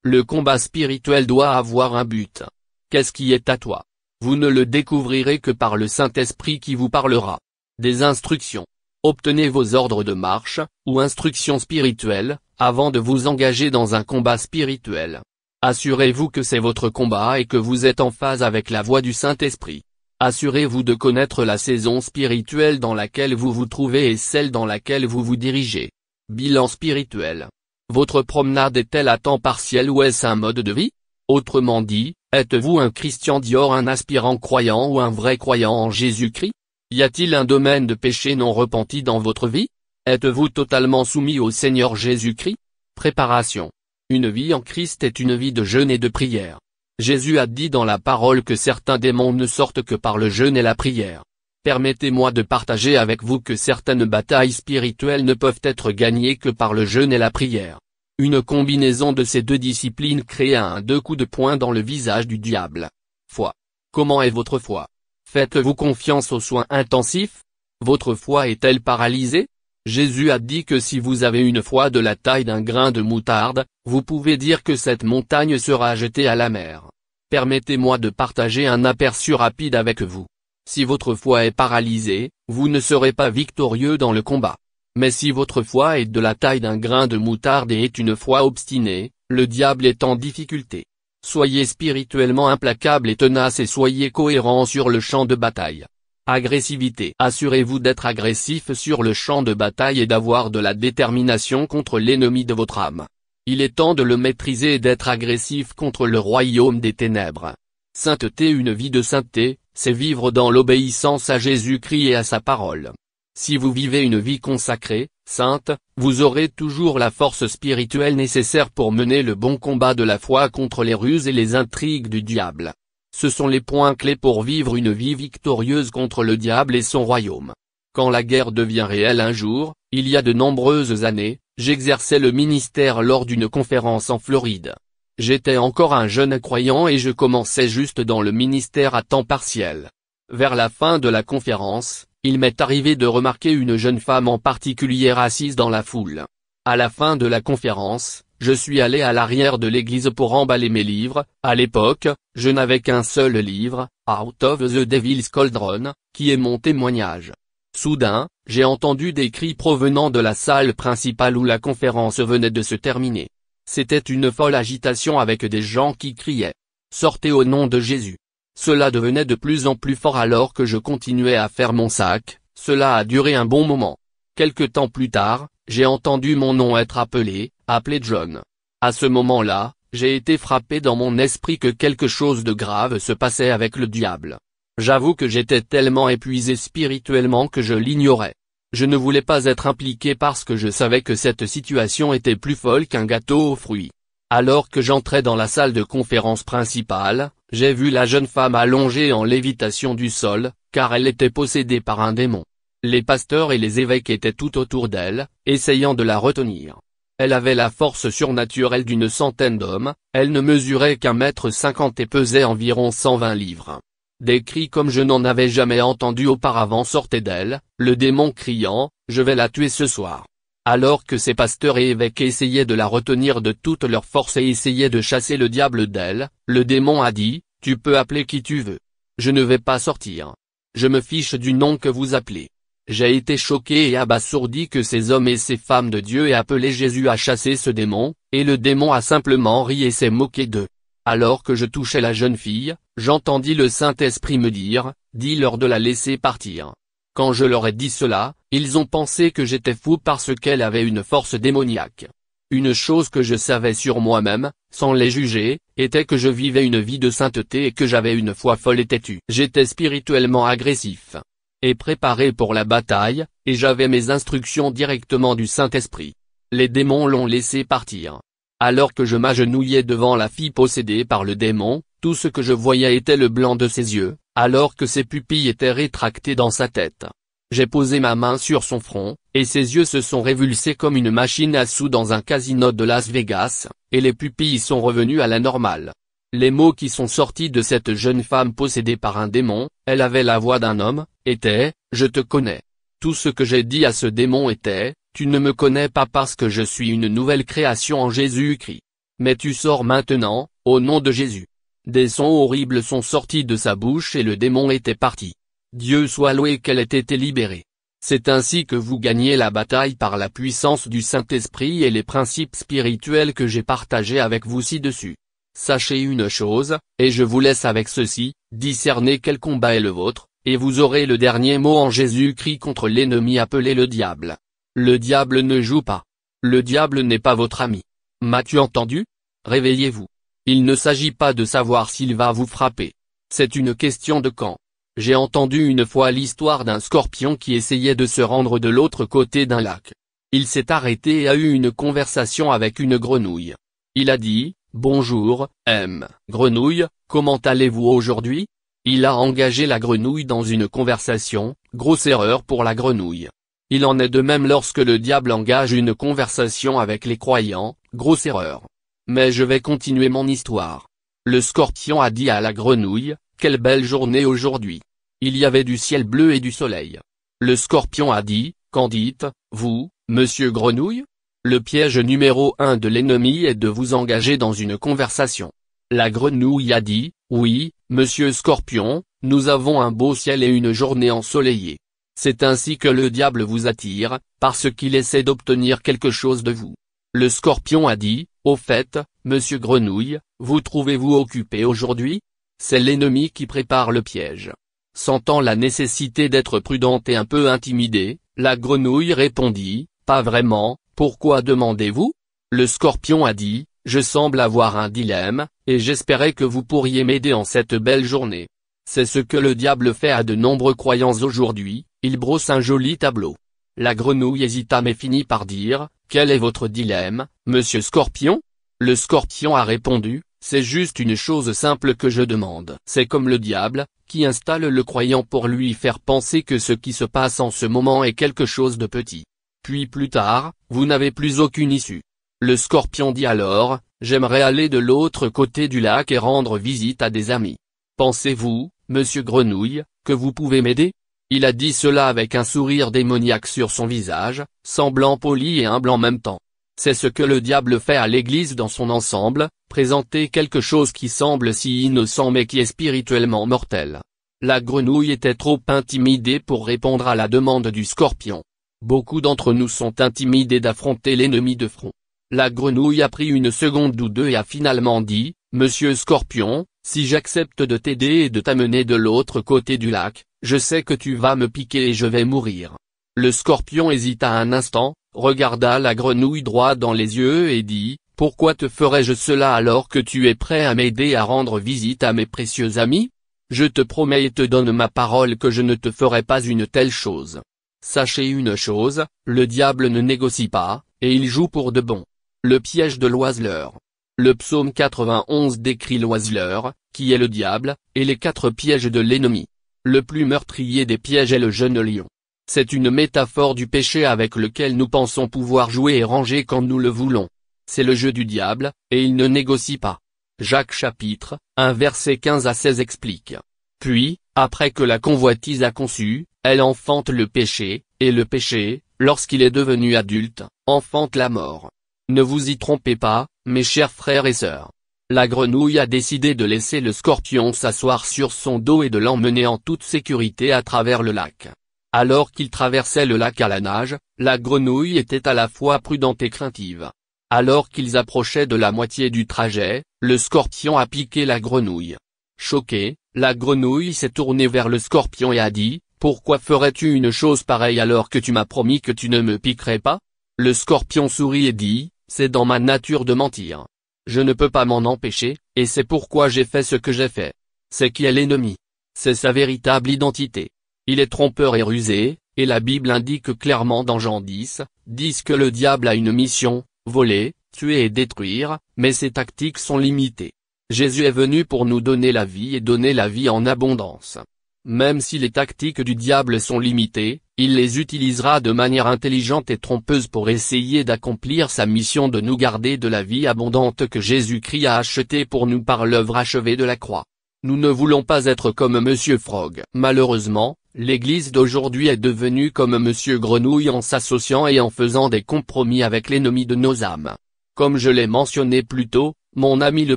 [SPEAKER 1] Le combat spirituel doit avoir un but. Qu'est-ce qui est à toi Vous ne le découvrirez que par le Saint-Esprit qui vous parlera des instructions. Obtenez vos ordres de marche, ou instructions spirituelles, avant de vous engager dans un combat spirituel. Assurez-vous que c'est votre combat et que vous êtes en phase avec la voix du Saint-Esprit. Assurez-vous de connaître la saison spirituelle dans laquelle vous vous trouvez et celle dans laquelle vous vous dirigez. Bilan spirituel. Votre promenade est-elle à temps partiel ou est-ce un mode de vie Autrement dit, êtes-vous un Christian Dior, un aspirant croyant ou un vrai croyant en Jésus-Christ y a-t-il un domaine de péché non repenti dans votre vie Êtes-vous totalement soumis au Seigneur Jésus-Christ Préparation. Une vie en Christ est une vie de jeûne et de prière. Jésus a dit dans la parole que certains démons ne sortent que par le jeûne et la prière. Permettez-moi de partager avec vous que certaines batailles spirituelles ne peuvent être gagnées que par le jeûne et la prière. Une combinaison de ces deux disciplines crée un deux coups de poing dans le visage du diable. Foi. Comment est votre foi Faites-vous confiance aux soins intensifs Votre foi est-elle paralysée Jésus a dit que si vous avez une foi de la taille d'un grain de moutarde, vous pouvez dire que cette montagne sera jetée à la mer. Permettez-moi de partager un aperçu rapide avec vous. Si votre foi est paralysée, vous ne serez pas victorieux dans le combat. Mais si votre foi est de la taille d'un grain de moutarde et est une foi obstinée, le diable est en difficulté. Soyez spirituellement implacable et tenace et soyez cohérent sur le champ de bataille. Agressivité Assurez-vous d'être agressif sur le champ de bataille et d'avoir de la détermination contre l'ennemi de votre âme. Il est temps de le maîtriser et d'être agressif contre le royaume des ténèbres. Sainteté Une vie de sainteté, c'est vivre dans l'obéissance à Jésus-Christ et à sa parole. Si vous vivez une vie consacrée, sainte, vous aurez toujours la force spirituelle nécessaire pour mener le bon combat de la foi contre les ruses et les intrigues du diable. Ce sont les points clés pour vivre une vie victorieuse contre le diable et son royaume. Quand la guerre devient réelle un jour, il y a de nombreuses années, j'exerçais le ministère lors d'une conférence en Floride. J'étais encore un jeune croyant et je commençais juste dans le ministère à temps partiel. Vers la fin de la conférence, il m'est arrivé de remarquer une jeune femme en particulier assise dans la foule. À la fin de la conférence, je suis allé à l'arrière de l'église pour emballer mes livres, à l'époque, je n'avais qu'un seul livre, Out of the Devil's Cauldron, qui est mon témoignage. Soudain, j'ai entendu des cris provenant de la salle principale où la conférence venait de se terminer. C'était une folle agitation avec des gens qui criaient. Sortez au nom de Jésus. Cela devenait de plus en plus fort alors que je continuais à faire mon sac, cela a duré un bon moment. Quelque temps plus tard, j'ai entendu mon nom être appelé, appelé John. À ce moment-là, j'ai été frappé dans mon esprit que quelque chose de grave se passait avec le diable. J'avoue que j'étais tellement épuisé spirituellement que je l'ignorais. Je ne voulais pas être impliqué parce que je savais que cette situation était plus folle qu'un gâteau aux fruits. Alors que j'entrais dans la salle de conférence principale, j'ai vu la jeune femme allongée en lévitation du sol, car elle était possédée par un démon. Les pasteurs et les évêques étaient tout autour d'elle, essayant de la retenir. Elle avait la force surnaturelle d'une centaine d'hommes, elle ne mesurait qu'un mètre cinquante et pesait environ 120 livres. Des cris comme je n'en avais jamais entendu auparavant sortaient d'elle, le démon criant, je vais la tuer ce soir alors que ces pasteurs et évêques essayaient de la retenir de toutes leurs forces et essayaient de chasser le diable d'elle, le démon a dit, tu peux appeler qui tu veux. Je ne vais pas sortir. Je me fiche du nom que vous appelez. J'ai été choqué et abasourdi que ces hommes et ces femmes de Dieu aient appelé Jésus à chasser ce démon, et le démon a simplement ri et s'est moqué d'eux. Alors que je touchais la jeune fille, j'entendis le Saint-Esprit me dire, dis-leur de la laisser partir. Quand je leur ai dit cela, ils ont pensé que j'étais fou parce qu'elle avait une force démoniaque. Une chose que je savais sur moi-même, sans les juger, était que je vivais une vie de sainteté et que j'avais une foi folle et têtue. J'étais spirituellement agressif. Et préparé pour la bataille, et j'avais mes instructions directement du Saint-Esprit. Les démons l'ont laissé partir. Alors que je m'agenouillais devant la fille possédée par le démon, tout ce que je voyais était le blanc de ses yeux, alors que ses pupilles étaient rétractées dans sa tête. J'ai posé ma main sur son front, et ses yeux se sont révulsés comme une machine à sous dans un casino de Las Vegas, et les pupilles sont revenues à la normale. Les mots qui sont sortis de cette jeune femme possédée par un démon, elle avait la voix d'un homme, étaient je te connais. Tout ce que j'ai dit à ce démon était, tu ne me connais pas parce que je suis une nouvelle création en Jésus-Christ. Mais tu sors maintenant, au nom de Jésus. Des sons horribles sont sortis de sa bouche et le démon était parti. Dieu soit loué qu'elle ait été libérée. C'est ainsi que vous gagnez la bataille par la puissance du Saint-Esprit et les principes spirituels que j'ai partagés avec vous ci-dessus. Sachez une chose, et je vous laisse avec ceci, discernez quel combat est le vôtre, et vous aurez le dernier mot en Jésus-Christ contre l'ennemi appelé le diable. Le diable ne joue pas. Le diable n'est pas votre ami. M'as-tu entendu Réveillez-vous. Il ne s'agit pas de savoir s'il va vous frapper. C'est une question de quand j'ai entendu une fois l'histoire d'un scorpion qui essayait de se rendre de l'autre côté d'un lac. Il s'est arrêté et a eu une conversation avec une grenouille. Il a dit, Bonjour, M. Grenouille, comment allez-vous aujourd'hui Il a engagé la grenouille dans une conversation, grosse erreur pour la grenouille. Il en est de même lorsque le diable engage une conversation avec les croyants, grosse erreur. Mais je vais continuer mon histoire. Le scorpion a dit à la grenouille, quelle belle journée aujourd'hui. Il y avait du ciel bleu et du soleil. Le scorpion a dit, dites, vous, monsieur Grenouille Le piège numéro un de l'ennemi est de vous engager dans une conversation. La grenouille a dit, oui, monsieur scorpion, nous avons un beau ciel et une journée ensoleillée. C'est ainsi que le diable vous attire, parce qu'il essaie d'obtenir quelque chose de vous. Le scorpion a dit, au fait, monsieur Grenouille, vous trouvez-vous occupé aujourd'hui c'est l'ennemi qui prépare le piège. Sentant la nécessité d'être prudente et un peu intimidée, la grenouille répondit, Pas vraiment, pourquoi demandez-vous Le scorpion a dit, Je semble avoir un dilemme, et j'espérais que vous pourriez m'aider en cette belle journée. C'est ce que le diable fait à de nombreux croyants aujourd'hui, il brosse un joli tableau. La grenouille hésita mais finit par dire, Quel est votre dilemme, monsieur Scorpion Le scorpion a répondu, c'est juste une chose simple que je demande. C'est comme le diable, qui installe le croyant pour lui faire penser que ce qui se passe en ce moment est quelque chose de petit. Puis plus tard, vous n'avez plus aucune issue. Le scorpion dit alors, j'aimerais aller de l'autre côté du lac et rendre visite à des amis. Pensez-vous, monsieur Grenouille, que vous pouvez m'aider Il a dit cela avec un sourire démoniaque sur son visage, semblant poli et humble en même temps. C'est ce que le diable fait à l'Église dans son ensemble, présenter quelque chose qui semble si innocent mais qui est spirituellement mortel. La grenouille était trop intimidée pour répondre à la demande du scorpion. Beaucoup d'entre nous sont intimidés d'affronter l'ennemi de front. La grenouille a pris une seconde ou deux et a finalement dit, Monsieur Scorpion, si j'accepte de t'aider et de t'amener de l'autre côté du lac, je sais que tu vas me piquer et je vais mourir. Le scorpion hésita un instant, regarda la grenouille droit dans les yeux et dit, Pourquoi te ferais-je cela alors que tu es prêt à m'aider à rendre visite à mes précieux amis Je te promets et te donne ma parole que je ne te ferai pas une telle chose. Sachez une chose, le diable ne négocie pas, et il joue pour de bon. Le piège de l'oiseleur. Le psaume 91 décrit l'oiseleur, qui est le diable, et les quatre pièges de l'ennemi. Le plus meurtrier des pièges est le jeune lion. C'est une métaphore du péché avec lequel nous pensons pouvoir jouer et ranger quand nous le voulons. C'est le jeu du diable, et il ne négocie pas. Jacques chapitre, 1 verset 15 à 16 explique. Puis, après que la convoitise a conçu, elle enfante le péché, et le péché, lorsqu'il est devenu adulte, enfante la mort. Ne vous y trompez pas, mes chers frères et sœurs. La grenouille a décidé de laisser le scorpion s'asseoir sur son dos et de l'emmener en toute sécurité à travers le lac. Alors qu'ils traversaient le lac à la nage, la grenouille était à la fois prudente et craintive. Alors qu'ils approchaient de la moitié du trajet, le scorpion a piqué la grenouille. Choquée, la grenouille s'est tournée vers le scorpion et a dit, pourquoi ferais-tu une chose pareille alors que tu m'as promis que tu ne me piquerais pas Le scorpion sourit et dit, c'est dans ma nature de mentir. Je ne peux pas m'en empêcher, et c'est pourquoi j'ai fait ce que j'ai fait. C'est qui est l'ennemi. C'est sa véritable identité il est trompeur et rusé, et la Bible indique clairement dans Jean 10, 10 que le diable a une mission, voler, tuer et détruire, mais ses tactiques sont limitées. Jésus est venu pour nous donner la vie et donner la vie en abondance. Même si les tactiques du diable sont limitées, il les utilisera de manière intelligente et trompeuse pour essayer d'accomplir sa mission de nous garder de la vie abondante que Jésus-Christ a achetée pour nous par l'œuvre achevée de la croix. Nous ne voulons pas être comme Monsieur Frog. Malheureusement, l'église d'aujourd'hui est devenue comme Monsieur Grenouille en s'associant et en faisant des compromis avec l'ennemi de nos âmes. Comme je l'ai mentionné plus tôt, mon ami le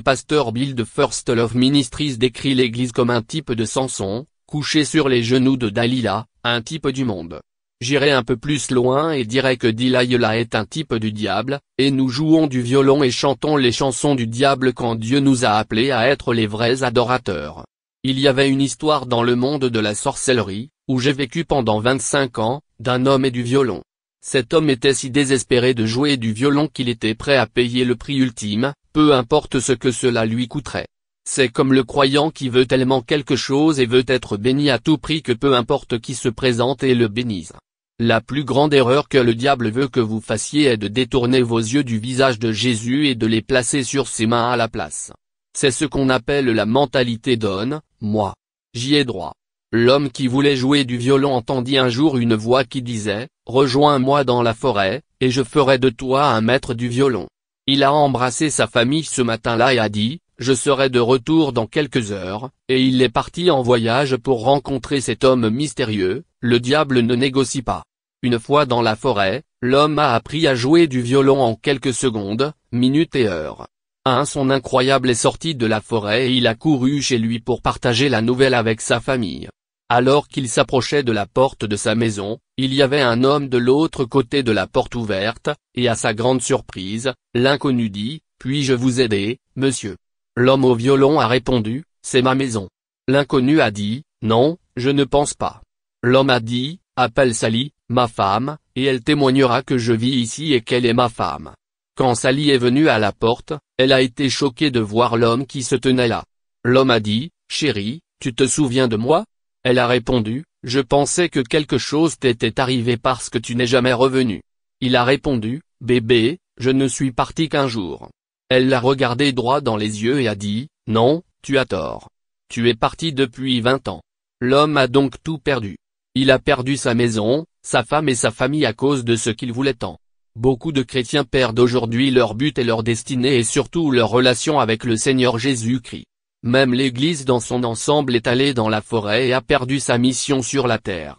[SPEAKER 1] pasteur Bill de First Love Ministries décrit l'église comme un type de Samson, couché sur les genoux de Dalila, un type du monde. J'irai un peu plus loin et dirai que là est un type du diable, et nous jouons du violon et chantons les chansons du diable quand Dieu nous a appelés à être les vrais adorateurs. Il y avait une histoire dans le monde de la sorcellerie, où j'ai vécu pendant 25 ans, d'un homme et du violon. Cet homme était si désespéré de jouer du violon qu'il était prêt à payer le prix ultime, peu importe ce que cela lui coûterait. C'est comme le croyant qui veut tellement quelque chose et veut être béni à tout prix que peu importe qui se présente et le bénisse. La plus grande erreur que le diable veut que vous fassiez est de détourner vos yeux du visage de Jésus et de les placer sur ses mains à la place. C'est ce qu'on appelle la mentalité d'homme, moi. J'y ai droit. L'homme qui voulait jouer du violon entendit un jour une voix qui disait, Rejoins-moi dans la forêt, et je ferai de toi un maître du violon. Il a embrassé sa famille ce matin-là et a dit, je serai de retour dans quelques heures, et il est parti en voyage pour rencontrer cet homme mystérieux, le diable ne négocie pas. Une fois dans la forêt, l'homme a appris à jouer du violon en quelques secondes, minutes et heures. Un son incroyable est sorti de la forêt et il a couru chez lui pour partager la nouvelle avec sa famille. Alors qu'il s'approchait de la porte de sa maison, il y avait un homme de l'autre côté de la porte ouverte, et à sa grande surprise, l'inconnu dit, puis-je vous aider, monsieur L'homme au violon a répondu, c'est ma maison. L'inconnu a dit, non, je ne pense pas. L'homme a dit, appelle Sally, ma femme, et elle témoignera que je vis ici et qu'elle est ma femme. Quand Sally est venue à la porte, elle a été choquée de voir l'homme qui se tenait là. L'homme a dit, chérie, tu te souviens de moi Elle a répondu, je pensais que quelque chose t'était arrivé parce que tu n'es jamais revenu. Il a répondu, bébé, je ne suis parti qu'un jour. Elle l'a regardé droit dans les yeux et a dit, non, tu as tort. Tu es parti depuis 20 ans. L'homme a donc tout perdu. Il a perdu sa maison, sa femme et sa famille à cause de ce qu'il voulait tant. Beaucoup de chrétiens perdent aujourd'hui leur but et leur destinée et surtout leur relation avec le Seigneur Jésus-Christ. Même l'Église dans son ensemble est allée dans la forêt et a perdu sa mission sur la terre.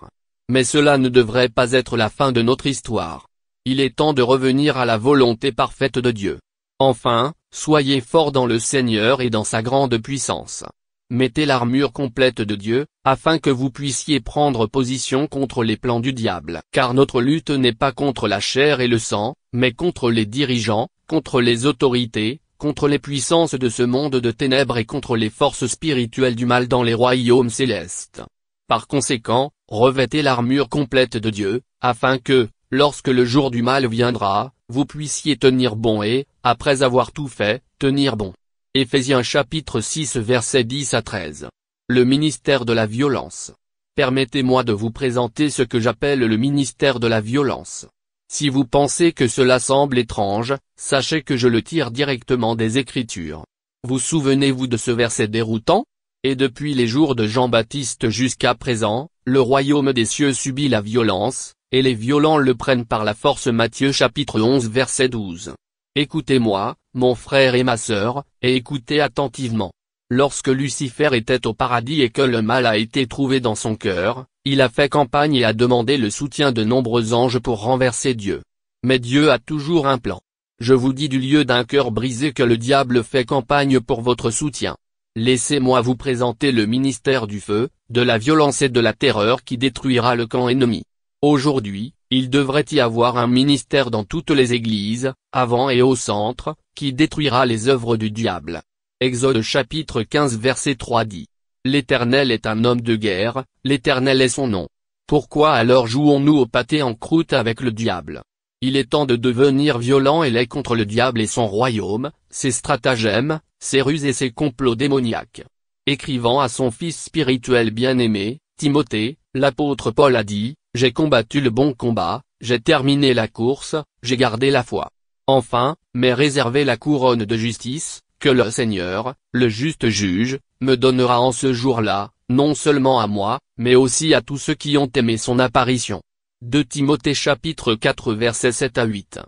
[SPEAKER 1] Mais cela ne devrait pas être la fin de notre histoire. Il est temps de revenir à la volonté parfaite de Dieu. Enfin, soyez forts dans le Seigneur et dans sa grande puissance. Mettez l'armure complète de Dieu, afin que vous puissiez prendre position contre les plans du diable. Car notre lutte n'est pas contre la chair et le sang, mais contre les dirigeants, contre les autorités, contre les puissances de ce monde de ténèbres et contre les forces spirituelles du mal dans les royaumes célestes. Par conséquent, revêtez l'armure complète de Dieu, afin que, lorsque le jour du mal viendra, vous puissiez tenir bon et, après avoir tout fait, tenir bon. Éphésiens chapitre 6 verset 10 à 13. Le ministère de la violence. Permettez-moi de vous présenter ce que j'appelle le ministère de la violence. Si vous pensez que cela semble étrange, sachez que je le tire directement des Écritures. Vous souvenez-vous de ce verset déroutant Et depuis les jours de Jean-Baptiste jusqu'à présent, le royaume des cieux subit la violence, et les violents le prennent par la force Matthieu chapitre 11 verset 12. Écoutez-moi, mon frère et ma sœur, et écoutez attentivement. Lorsque Lucifer était au paradis et que le mal a été trouvé dans son cœur, il a fait campagne et a demandé le soutien de nombreux anges pour renverser Dieu. Mais Dieu a toujours un plan. Je vous dis du lieu d'un cœur brisé que le diable fait campagne pour votre soutien. Laissez-moi vous présenter le ministère du feu, de la violence et de la terreur qui détruira le camp ennemi. Aujourd'hui, il devrait y avoir un ministère dans toutes les églises, avant et au centre, qui détruira les œuvres du diable. Exode chapitre 15 verset 3 dit. L'Éternel est un homme de guerre, l'Éternel est son nom. Pourquoi alors jouons-nous au pâté en croûte avec le diable Il est temps de devenir violent et laid contre le diable et son royaume, ses stratagèmes, ses ruses et ses complots démoniaques. Écrivant à son fils spirituel bien-aimé, Timothée, l'apôtre Paul a dit, j'ai combattu le bon combat, j'ai terminé la course, j'ai gardé la foi. Enfin, mais réservé la couronne de justice, que le Seigneur, le juste juge, me donnera en ce jour-là, non seulement à moi, mais aussi à tous ceux qui ont aimé son apparition. 2 Timothée chapitre 4 verset 7 à 8.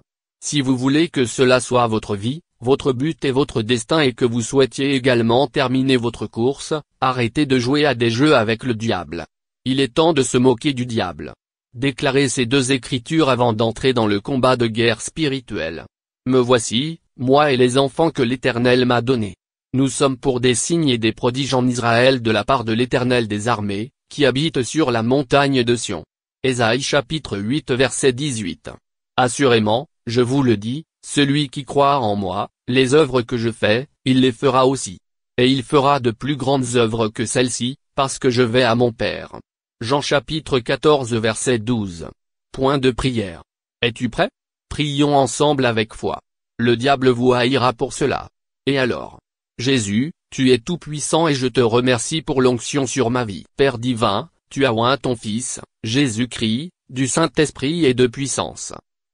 [SPEAKER 1] Si vous voulez que cela soit votre vie, votre but et votre destin et que vous souhaitiez également terminer votre course, arrêtez de jouer à des jeux avec le diable. Il est temps de se moquer du diable. Déclarer ces deux écritures avant d'entrer dans le combat de guerre spirituelle. Me voici, moi et les enfants que l'Éternel m'a donnés. Nous sommes pour des signes et des prodiges en Israël de la part de l'Éternel des armées, qui habite sur la montagne de Sion. Ésaïe chapitre 8 verset 18. Assurément, je vous le dis, celui qui croit en moi, les œuvres que je fais, il les fera aussi. Et il fera de plus grandes œuvres que celles-ci, parce que je vais à mon Père. Jean chapitre 14 verset 12. Point de prière. Es-tu prêt Prions ensemble avec foi. Le diable vous haïra pour cela. Et alors Jésus, tu es tout-puissant et je te remercie pour l'onction sur ma vie. Père divin, tu as oint ton Fils, Jésus-Christ, du Saint-Esprit et de puissance.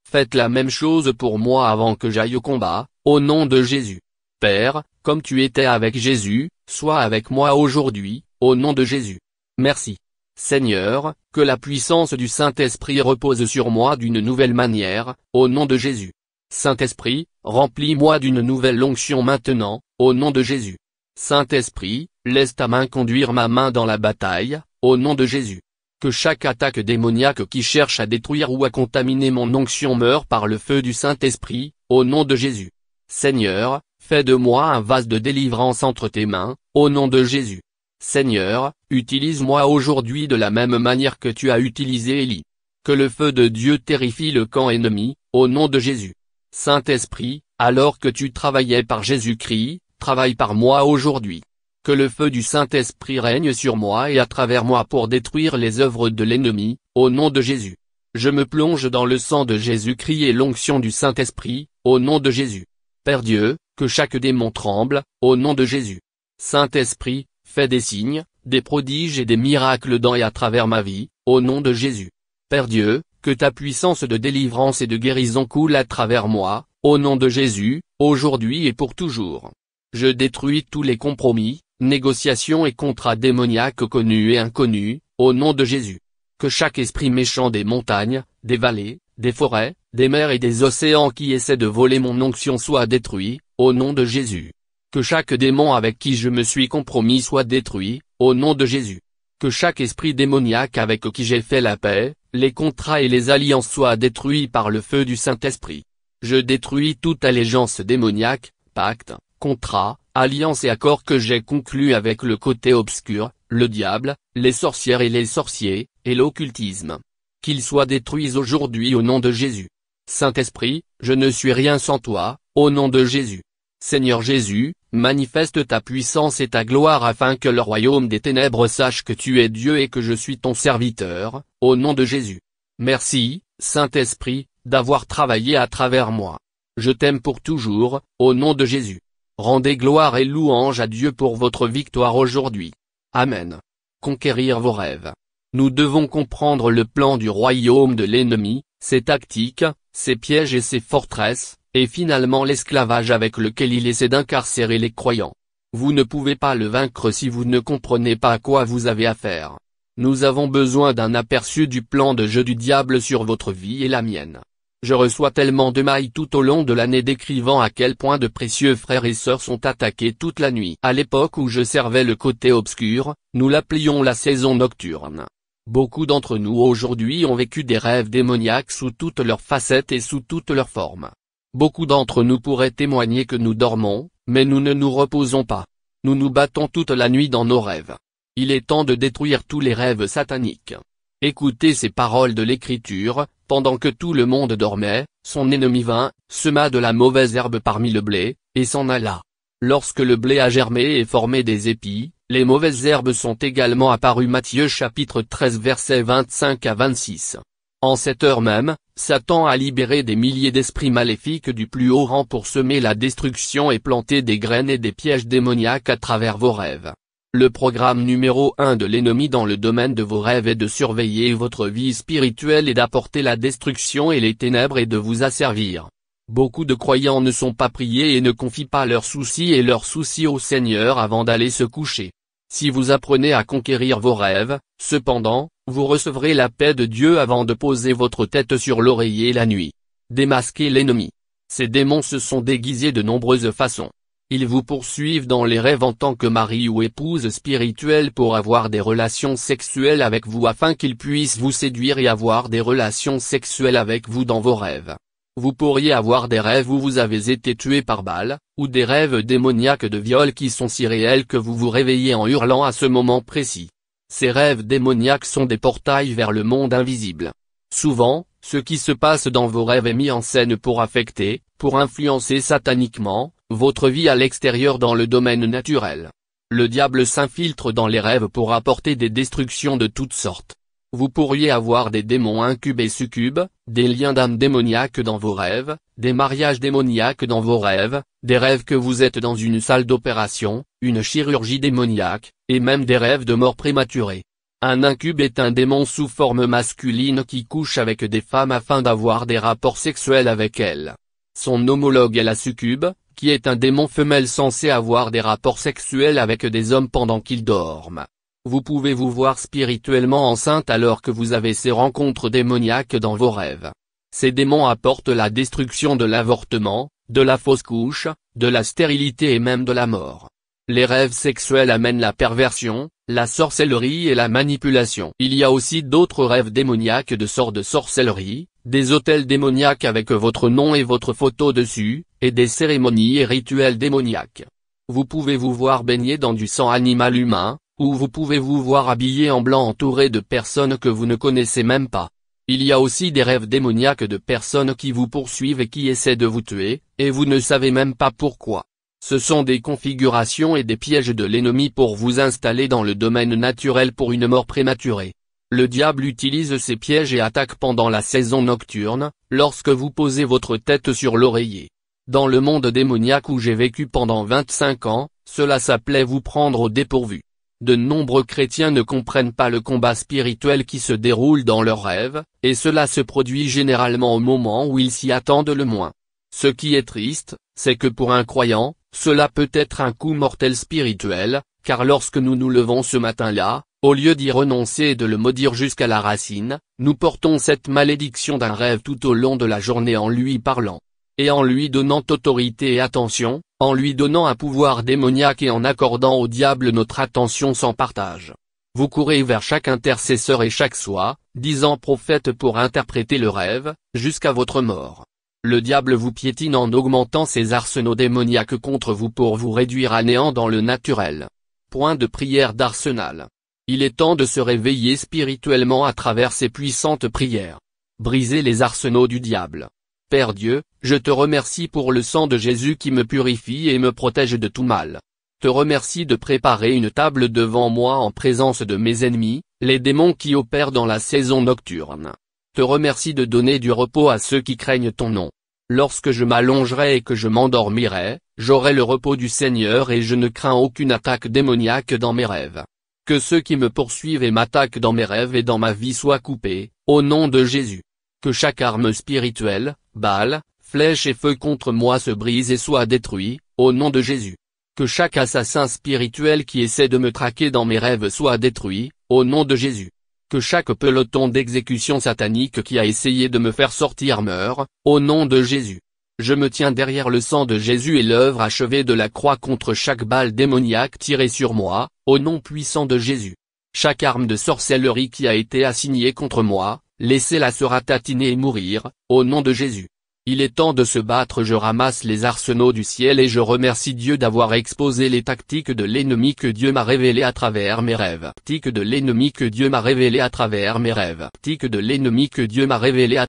[SPEAKER 1] Faites la même chose pour moi avant que j'aille au combat, au nom de Jésus. Père, comme tu étais avec Jésus, sois avec moi aujourd'hui, au nom de Jésus. Merci. Seigneur, que la puissance du Saint-Esprit repose sur moi d'une nouvelle manière, au nom de Jésus. Saint-Esprit, remplis-moi d'une nouvelle onction maintenant, au nom de Jésus. Saint-Esprit, laisse ta main conduire ma main dans la bataille, au nom de Jésus. Que chaque attaque démoniaque qui cherche à détruire ou à contaminer mon onction meure par le feu du Saint-Esprit, au nom de Jésus. Seigneur, fais de moi un vase de délivrance entre tes mains, au nom de Jésus. Seigneur, utilise-moi aujourd'hui de la même manière que tu as utilisé Élie. Que le feu de Dieu terrifie le camp ennemi, au nom de Jésus. Saint-Esprit, alors que tu travaillais par Jésus-Christ, travaille par moi aujourd'hui. Que le feu du Saint-Esprit règne sur moi et à travers moi pour détruire les œuvres de l'ennemi, au nom de Jésus. Je me plonge dans le sang de Jésus-Christ et l'onction du Saint-Esprit, au nom de Jésus. Père Dieu, que chaque démon tremble, au nom de Jésus. Saint-Esprit, Fais des signes, des prodiges et des miracles dans et à travers ma vie, au nom de Jésus. Père Dieu, que ta puissance de délivrance et de guérison coule à travers moi, au nom de Jésus, aujourd'hui et pour toujours. Je détruis tous les compromis, négociations et contrats démoniaques connus et inconnus, au nom de Jésus. Que chaque esprit méchant des montagnes, des vallées, des forêts, des mers et des océans qui essaie de voler mon onction soit détruit, au nom de Jésus. Que chaque démon avec qui je me suis compromis soit détruit, au nom de Jésus. Que chaque esprit démoniaque avec qui j'ai fait la paix, les contrats et les alliances soient détruits par le feu du Saint-Esprit. Je détruis toute allégeance démoniaque, pacte, contrat, alliance et accord que j'ai conclu avec le côté obscur, le diable, les sorcières et les sorciers, et l'occultisme. Qu'ils soient détruits aujourd'hui au nom de Jésus. Saint-Esprit, je ne suis rien sans toi, au nom de Jésus. Seigneur Jésus, manifeste ta puissance et ta gloire afin que le royaume des ténèbres sache que tu es Dieu et que je suis ton serviteur, au nom de Jésus. Merci, Saint-Esprit, d'avoir travaillé à travers moi. Je t'aime pour toujours, au nom de Jésus. Rendez gloire et louange à Dieu pour votre victoire aujourd'hui. Amen. Conquérir vos rêves. Nous devons comprendre le plan du royaume de l'ennemi, ses tactiques, ses pièges et ses forteresses, et finalement l'esclavage avec lequel il essaie d'incarcérer les croyants. Vous ne pouvez pas le vaincre si vous ne comprenez pas à quoi vous avez affaire. Nous avons besoin d'un aperçu du plan de jeu du diable sur votre vie et la mienne. Je reçois tellement de mailles tout au long de l'année décrivant à quel point de précieux frères et sœurs sont attaqués toute la nuit. À l'époque où je servais le côté obscur, nous l'appelions la saison nocturne. Beaucoup d'entre nous aujourd'hui ont vécu des rêves démoniaques sous toutes leurs facettes et sous toutes leurs formes. Beaucoup d'entre nous pourraient témoigner que nous dormons, mais nous ne nous reposons pas. Nous nous battons toute la nuit dans nos rêves. Il est temps de détruire tous les rêves sataniques. Écoutez ces paroles de l'Écriture, pendant que tout le monde dormait, son ennemi vint, sema de la mauvaise herbe parmi le blé, et s'en alla. Lorsque le blé a germé et formé des épis, les mauvaises herbes sont également apparues Matthieu chapitre 13 versets 25 à 26. En cette heure même, Satan a libéré des milliers d'esprits maléfiques du plus haut rang pour semer la destruction et planter des graines et des pièges démoniaques à travers vos rêves. Le programme numéro un de l'ennemi dans le domaine de vos rêves est de surveiller votre vie spirituelle et d'apporter la destruction et les ténèbres et de vous asservir. Beaucoup de croyants ne sont pas priés et ne confient pas leurs soucis et leurs soucis au Seigneur avant d'aller se coucher. Si vous apprenez à conquérir vos rêves, cependant, vous recevrez la paix de Dieu avant de poser votre tête sur l'oreiller la nuit. Démasquez l'ennemi. Ces démons se sont déguisés de nombreuses façons. Ils vous poursuivent dans les rêves en tant que mari ou épouse spirituelle pour avoir des relations sexuelles avec vous afin qu'ils puissent vous séduire et avoir des relations sexuelles avec vous dans vos rêves. Vous pourriez avoir des rêves où vous avez été tué par balle, ou des rêves démoniaques de viol qui sont si réels que vous vous réveillez en hurlant à ce moment précis. Ces rêves démoniaques sont des portails vers le monde invisible. Souvent, ce qui se passe dans vos rêves est mis en scène pour affecter, pour influencer sataniquement, votre vie à l'extérieur dans le domaine naturel. Le diable s'infiltre dans les rêves pour apporter des destructions de toutes sortes. Vous pourriez avoir des démons incubes et succubes, des liens d'âme démoniaques dans vos rêves, des mariages démoniaques dans vos rêves, des rêves que vous êtes dans une salle d'opération, une chirurgie démoniaque, et même des rêves de mort prématurée. Un incube est un démon sous forme masculine qui couche avec des femmes afin d'avoir des rapports sexuels avec elles. Son homologue est la succube, qui est un démon femelle censé avoir des rapports sexuels avec des hommes pendant qu'ils dorment. Vous pouvez vous voir spirituellement enceinte alors que vous avez ces rencontres démoniaques dans vos rêves. Ces démons apportent la destruction de l'avortement, de la fausse couche, de la stérilité et même de la mort. Les rêves sexuels amènent la perversion, la sorcellerie et la manipulation. Il y a aussi d'autres rêves démoniaques de sort de sorcellerie, des hôtels démoniaques avec votre nom et votre photo dessus, et des cérémonies et rituels démoniaques. Vous pouvez vous voir baigner dans du sang animal humain, où vous pouvez vous voir habillé en blanc entouré de personnes que vous ne connaissez même pas. Il y a aussi des rêves démoniaques de personnes qui vous poursuivent et qui essaient de vous tuer, et vous ne savez même pas pourquoi. Ce sont des configurations et des pièges de l'ennemi pour vous installer dans le domaine naturel pour une mort prématurée. Le diable utilise ces pièges et attaque pendant la saison nocturne, lorsque vous posez votre tête sur l'oreiller. Dans le monde démoniaque où j'ai vécu pendant 25 ans, cela s'appelait vous prendre au dépourvu de nombreux chrétiens ne comprennent pas le combat spirituel qui se déroule dans leurs rêves, et cela se produit généralement au moment où ils s'y attendent le moins. Ce qui est triste, c'est que pour un croyant, cela peut être un coup mortel spirituel, car lorsque nous nous levons ce matin-là, au lieu d'y renoncer et de le maudire jusqu'à la racine, nous portons cette malédiction d'un rêve tout au long de la journée en lui parlant et en lui donnant autorité et attention, en lui donnant un pouvoir démoniaque et en accordant au diable notre attention sans partage. Vous courez vers chaque intercesseur et chaque soi, disant prophète pour interpréter le rêve, jusqu'à votre mort. Le diable vous piétine en augmentant ses arsenaux démoniaques contre vous pour vous réduire à néant dans le naturel. Point de prière d'arsenal. Il est temps de se réveiller spirituellement à travers ces puissantes prières. Brisez les arsenaux du diable. Père Dieu, je te remercie pour le sang de Jésus qui me purifie et me protège de tout mal. Te remercie de préparer une table devant moi en présence de mes ennemis, les démons qui opèrent dans la saison nocturne. Te remercie de donner du repos à ceux qui craignent ton nom. Lorsque je m'allongerai et que je m'endormirai, j'aurai le repos du Seigneur et je ne crains aucune attaque démoniaque dans mes rêves. Que ceux qui me poursuivent et m'attaquent dans mes rêves et dans ma vie soient coupés, au nom de Jésus. Que chaque arme spirituelle, balle, flèches et feu contre moi se brisent et soient détruits, au nom de Jésus. Que chaque assassin spirituel qui essaie de me traquer dans mes rêves soit détruit, au nom de Jésus. Que chaque peloton d'exécution satanique qui a essayé de me faire sortir meurt, au nom de Jésus. Je me tiens derrière le sang de Jésus et l'œuvre achevée de la croix contre chaque balle démoniaque tirée sur moi, au nom puissant de Jésus. Chaque arme de sorcellerie qui a été assignée contre moi, laissez-la se ratatiner et mourir, au nom de Jésus. Il est temps de se battre je ramasse les arsenaux du ciel et je remercie Dieu d'avoir exposé les tactiques de l'ennemi que Dieu m'a révélé à travers mes rêves. Tactiques de l'ennemi que Dieu m'a révélé à travers mes rêves. Tactiques de l'ennemi que Dieu m'a révélé à